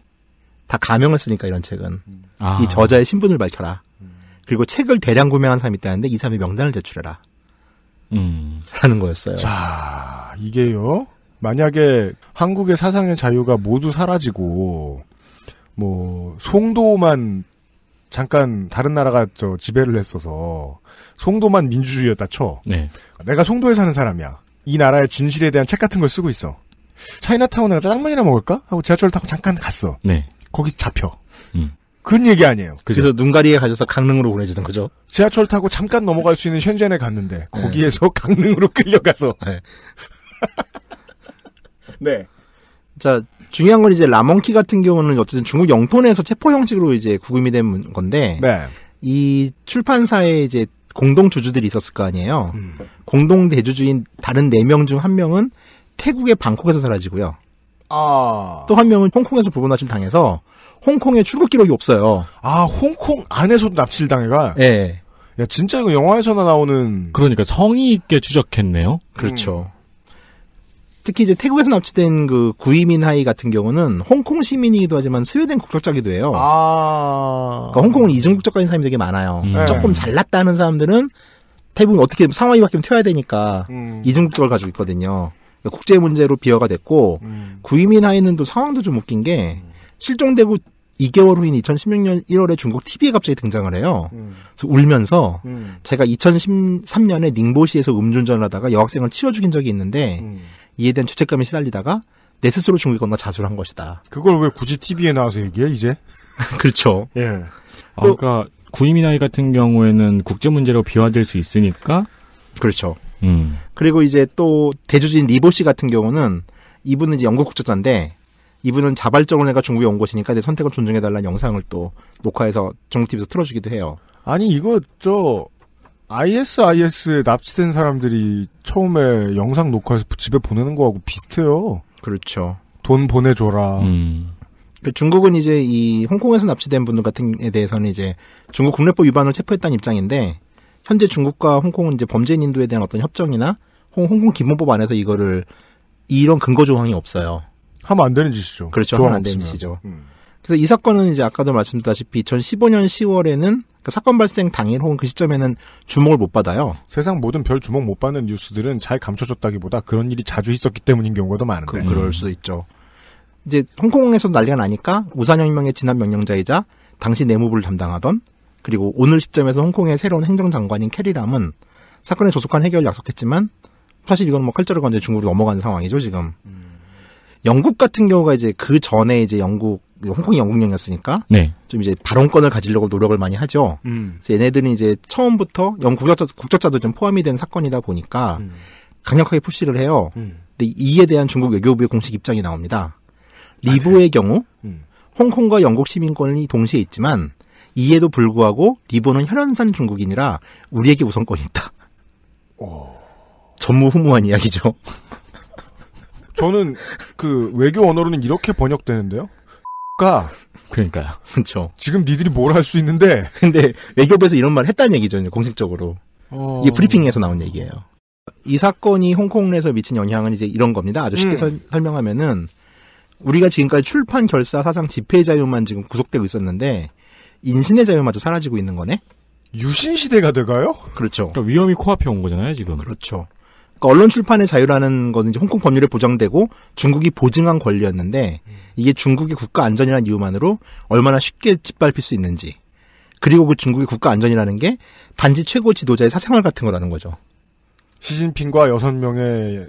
다 가명을 쓰니까 이런 책은 음. 아. 이 저자의 신분을 밝혀라. 그리고 책을 대량 구매한 사람이 있다는데 이 사람의 명단을 제출해라. 음. 라는 거였어요. 자, 이게요. 만약에 한국의 사상의 자유가 모두 사라지고 뭐 송도만 잠깐 다른 나라가 저 지배를 했어서 송도만 민주주의였다 쳐. 네. 내가 송도에 사는 사람이야. 이 나라의 진실에 대한 책 같은 걸 쓰고 있어. 차이나타운에 가서 짱면이나 먹을까? 하고 지하철 을 타고 잠깐 갔어. 네. 거기서 잡혀. 음. 그런 얘기 아니에요. 그죠. 그래서 눈가리에 가져서 강릉으로 보내주는 거죠. 지하철 타고 잠깐 넘어갈 수 있는 현젠에 갔는데 네. 거기에서 네. 강릉으로 끌려가서. 네. 네. 자 중요한 건 이제 라몽키 같은 경우는 어쨌든 중국 영토 내 에서 체포 형식으로 이제 구금이 된 건데 네. 이 출판사에 이제 공동 주주들이 있었을 거 아니에요. 음. 공동 대주주인 다른 네 명 중 한 명은 태국의 방콕에서 사라지고요. 아. 또한 명은 홍콩에서 부부납치 당해서 홍콩에 출국 기록이 없어요. 아, 홍콩 안에서도 납치를 당해가? 예. 야, 진짜 이거 영화에서나 나오는. 그러니까 성의 있게 추적했네요. 그렇죠. 음. 특히 이제 태국에서 납치된 그 구이민 하이 같은 경우는 홍콩 시민이기도 하지만 스웨덴 국적자기도 해요. 아. 그러니까 홍콩은 이중 국적가인 사람이 되게 많아요. 음. 조금 네. 잘났다 는 사람들은 태국은 어떻게 상황이 바뀌면 튀어야 되니까 음. 이중 국적을 가지고 있거든요. 그러니까 국제 문제로 비화가 됐고 음. 구이민 하이는또 상황도 좀 웃긴 게 실종되고 2개월 후인 2016년 1월에 중국 TV에 갑자기 등장을 해요. 음. 그래서 울면서 음. 제가 2013년에 닝보시에서 음주운전을 하다가 여학생을 치워 죽인 적이 있는데 음. 이에 대한 죄책감에 시달리다가 내 스스로 중국에 건너 자수를 한 것이다. 그걸 왜 굳이 TV에 나와서 얘기해 이제? 그렇죠. 예. 또, 아, 아까 그러니까 구이미나이 같은 경우에는 국제 문제로 비화될 수 있으니까 그렇죠. 음. 그리고 이제 또대주주인 리보 시 같은 경우는 이분은 이제 영국 국적자인데 이분은 자발적으로 내가 중국에 온 것이니까 내 선택을 존중해달라는 영상을 또 녹화해서 중국 TV에서 틀어주기도 해요. 아니 이거 저 ISIS에 납치된 사람들이 처음에 영상 녹화해서 집에 보내는 거하고 비슷해요. 그렇죠. 돈 보내줘라. 음. 중국은 이제 이 홍콩에서 납치된 분들 같은 에 대해서는 이제 중국 국내법 위반을 체포했다는 입장인데 현재 중국과 홍콩은 이제 범죄인 인도에 대한 어떤 협정이나 홍, 콩 기본법 안에서 이거를 이런 근거 조항이 없어요. 하면 안 되는 짓이죠. 그렇죠. 하면 안 되는 짓이죠. 음. 그래서 이 사건은 이제 아까도 말씀드렸다시피 2015년 10월에는 그 사건 발생 당일 혹은 그 시점에는 주목을 못 받아요. 세상 모든 별 주목 못 받는 뉴스들은 잘 감춰졌다기보다 그런 일이 자주 있었기 때문인 경우가 더 많은데. 그, 그럴 수 있죠. 이제 홍콩에서 난리가 나니까 우산혁명의 진압 명령자이자 당시 내무부를 담당하던 그리고 오늘 시점에서 홍콩의 새로운 행정장관인 캐리람은 사건에 조속한 해결을 약속했지만 사실 이건 뭐 칼자루 건제 중국으로 넘어가는 상황이죠 지금. 영국 같은 경우가 이제 그 전에 이제 영국 홍콩이 영국령이었으니까 네. 좀 이제 발언권을 가지려고 노력을 많이 하죠. 음. 그래서 얘네들은 이제 처음부터 영국 국적자, 국적자 도좀 포함이 된 사건이다 보니까 음. 강력하게 푸시를 해요. 음. 근데 이에 대한 중국 외교부의 공식 입장이 나옵니다. 리보의 경우 음. 홍콩과 영국 시민권이 동시에 있지만 이에도 불구하고 리본은 혈연산 중국인이라 우리에게 우선권이 있다. 오. 전무후무한 이야기죠. 저는 그 외교 언어로는 이렇게 번역되는데요. 가 그러니까요. 그렇죠. 지금 니들이 뭘 할 수 있는데. 근데 외교부에서 이런 말 했다는 얘기죠, 공식적으로. 어... 이 브리핑에서 나온 얘기예요. 이 사건이 홍콩 내에서 미친 영향은 이제 이런 겁니다. 아주 쉽게 음. 서, 설명하면은 우리가 지금까지 출판 결사 사상 집회 자유만 지금 구속되고 있었는데 인신의 자유마저 사라지고 있는 거네. 유신 시대가 돼가요? 그렇죠. 그러니까 위험이 코앞에 온 거잖아요, 지금. 그렇죠. 그러니까 언론 출판의 자유라는 거는 이제 홍콩 법률에 보장되고 중국이 보증한 권리였는데 이게 중국이 국가 안전이라는 이유만으로 얼마나 쉽게 짓밟힐 수 있는지 그리고 그 중국의 국가 안전이라는 게 단지 최고 지도자의 사생활 같은 거라는 거죠. 시진핑과 여섯 명의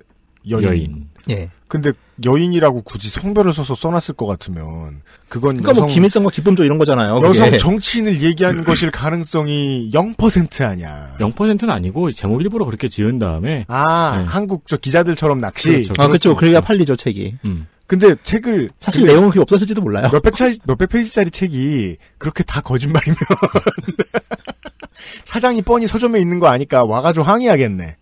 여인. 여인. 예. 근데 여인이라고 굳이 성별을 써서 써놨을 것 같으면 그건 그러니까 뭐 여성, 뭐 김일성과 기쁨조 이런 거잖아요. 여성 그게. 정치인을 얘기하는 네. 것일 가능성이 0% 아니야. 0%는 아니고 제목 일부러 그렇게 지은 다음에 아 네. 한국 저 기자들처럼 낚시. 그렇죠. 아 그렇죠. 그렇죠. 그래야 팔리죠 책이. 음. 근데 책을 사실 내용은 없었을지도 몰라요. 몇백 차이 몇백 페이지짜리 책이 그렇게 다 거짓말이면 사장이 뻔히 서점에 있는 거 아니까 와가지고 항의하겠네.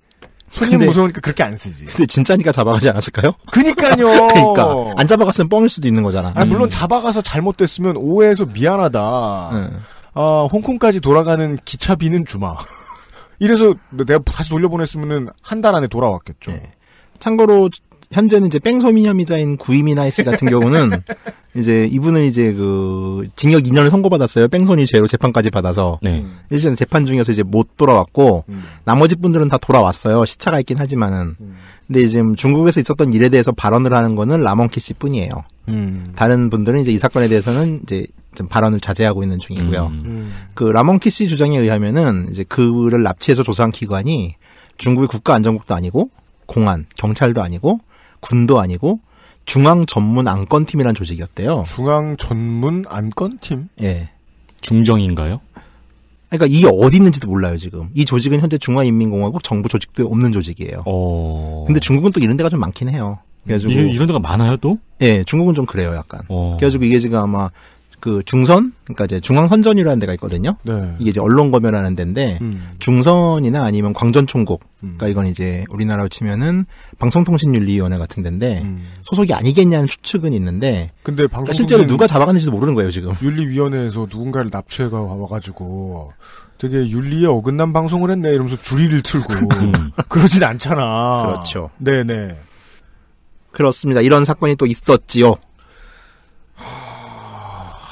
손님 근데, 무서우니까 그렇게 안 쓰지. 근데 진짜니까 잡아가지 않았을까요? 그니까요. 그니까. 안 잡아갔으면 뻥일 수도 있는 거잖아. 아니, 음. 물론 잡아가서 잘못됐으면 오해해서 미안하다. 음. 아, 홍콩까지 돌아가는 기차비는 주마. 이래서 내가 다시 돌려보냈으면한 달 안에 돌아왔겠죠. 네. 참고로 현재는 이제 뺑소민 혐의자인 구이미나 이씨 같은 경우는 이제 이분은 이제 그 징역 2년을 선고받았어요. 뺑소니 죄로 재판까지 받아서 네. 일시는 재판 중에서 이제 못 돌아왔고 음. 나머지 분들은 다 돌아왔어요. 시차가 있긴 하지만은 음. 근데 지금 중국에서 있었던 일에 대해서 발언을 하는 거는 라몬키 씨뿐이에요. 음. 다른 분들은 이제 이 사건에 대해서는 이제 발언을 자제하고 있는 중이고요. 음. 음. 그 라몬키 씨 주장에 의하면은 이제 그를 납치해서 조사한 기관이 중국의 국가안전국도 아니고 공안, 경찰도 아니고 군도 아니고 중앙 전문 안건팀이라는 조직이었대요. 중앙 전문 안건팀? 예. 중정인가요? 그러니까 이게 어디 있는지도 몰라요 지금. 이 조직은 현재 중화인민공화국 정부 조직도 없는 조직이에요. 어. 근데 중국은 또 이런 데가 좀 많긴 해요. 그래가지고 이, 이런 데가 많아요 또? 예, 중국은 좀 그래요 약간. 어. 그래가지고 이게 지금 아마 그 중선, 그러니까 이제 중앙선전이라는 데가 있거든요. 네. 이게 이제 언론 검열하는 데인데 음. 중선이나 아니면 광전총국, 음. 그러니까 이건 이제 우리나라로 치면은 방송통신윤리위원회 같은 데인데 음. 소속이 아니겠냐는 추측은 있는데. 근데 그러 그러니까 실제로 누가 잡아갔는지도 모르는 거예요 지금. 윤리위원회에서 누군가를 납치해가 와가지고 되게 윤리에 어긋난 방송을 했네 이러면서 줄이를 틀고 음. 그러진 않잖아. 그렇죠. 네네. 그렇습니다. 이런 사건이 또 있었지요.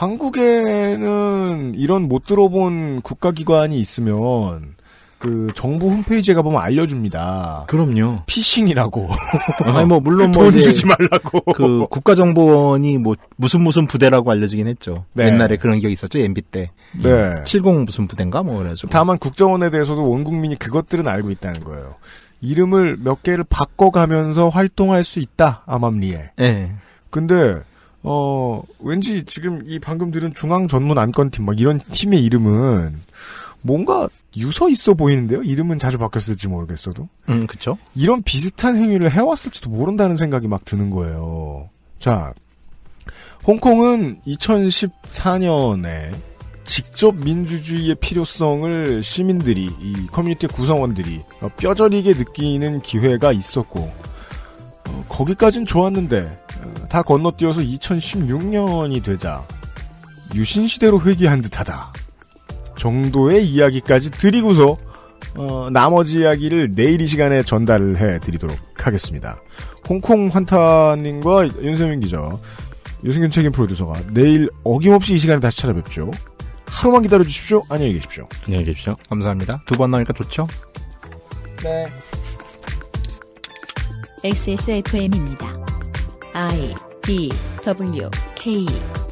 한국에는 이런 못 들어본 국가기관이 있으면 그 정부 홈페이지에 가보면 알려줍니다. 그럼요. 피싱이라고. 어. 아니 뭐 물론 뭐돈 주지 말라고. 그 국가정보원이 뭐 무슨 무슨 부대라고 알려지긴 했죠. 네. 옛날에 그런 기억이 있었죠 MB 때. 음. 네. 70 무슨 부대인가 뭐 그래가지고. 다만 국정원에 대해서도 온 국민이 그것들은 알고 있다는 거예요. 이름을 몇 개를 바꿔가면서 활동할 수 있다 아맘리에. 네. 근데 어, 왠지 지금 이 방금 들은 중앙 전문 안건팀 막 이런 팀의 이름은 뭔가 유서 있어 보이는데요. 이름은 자주 바뀌었을지 모르겠어도. 음, 그죠 이런 비슷한 행위를 해왔을지도 모른다는 생각이 막 드는 거예요. 자, 홍콩은 2014년에 직접 민주주의의 필요성을 시민들이 이 커뮤니티 구성원들이 뼈저리게 느끼는 기회가 있었고 어, 거기까진 좋았는데 다 건너뛰어서 2016년이 되자 유신시대로 회귀한 듯하다 정도의 이야기까지 드리고서 어, 나머지 이야기를 내일 이 시간에 전달해 드리도록 하겠습니다. 홍콩 환타님과 윤세민 기자, 유승균 책임 프로듀서가 내일 어김없이 이 시간에 다시 찾아뵙죠. 하루만 기다려 주십시오. 안녕히 계십시오. 안녕히 계십시오. 감사합니다. 두 번 나니까 좋죠? 네. XSFM입니다. I D W K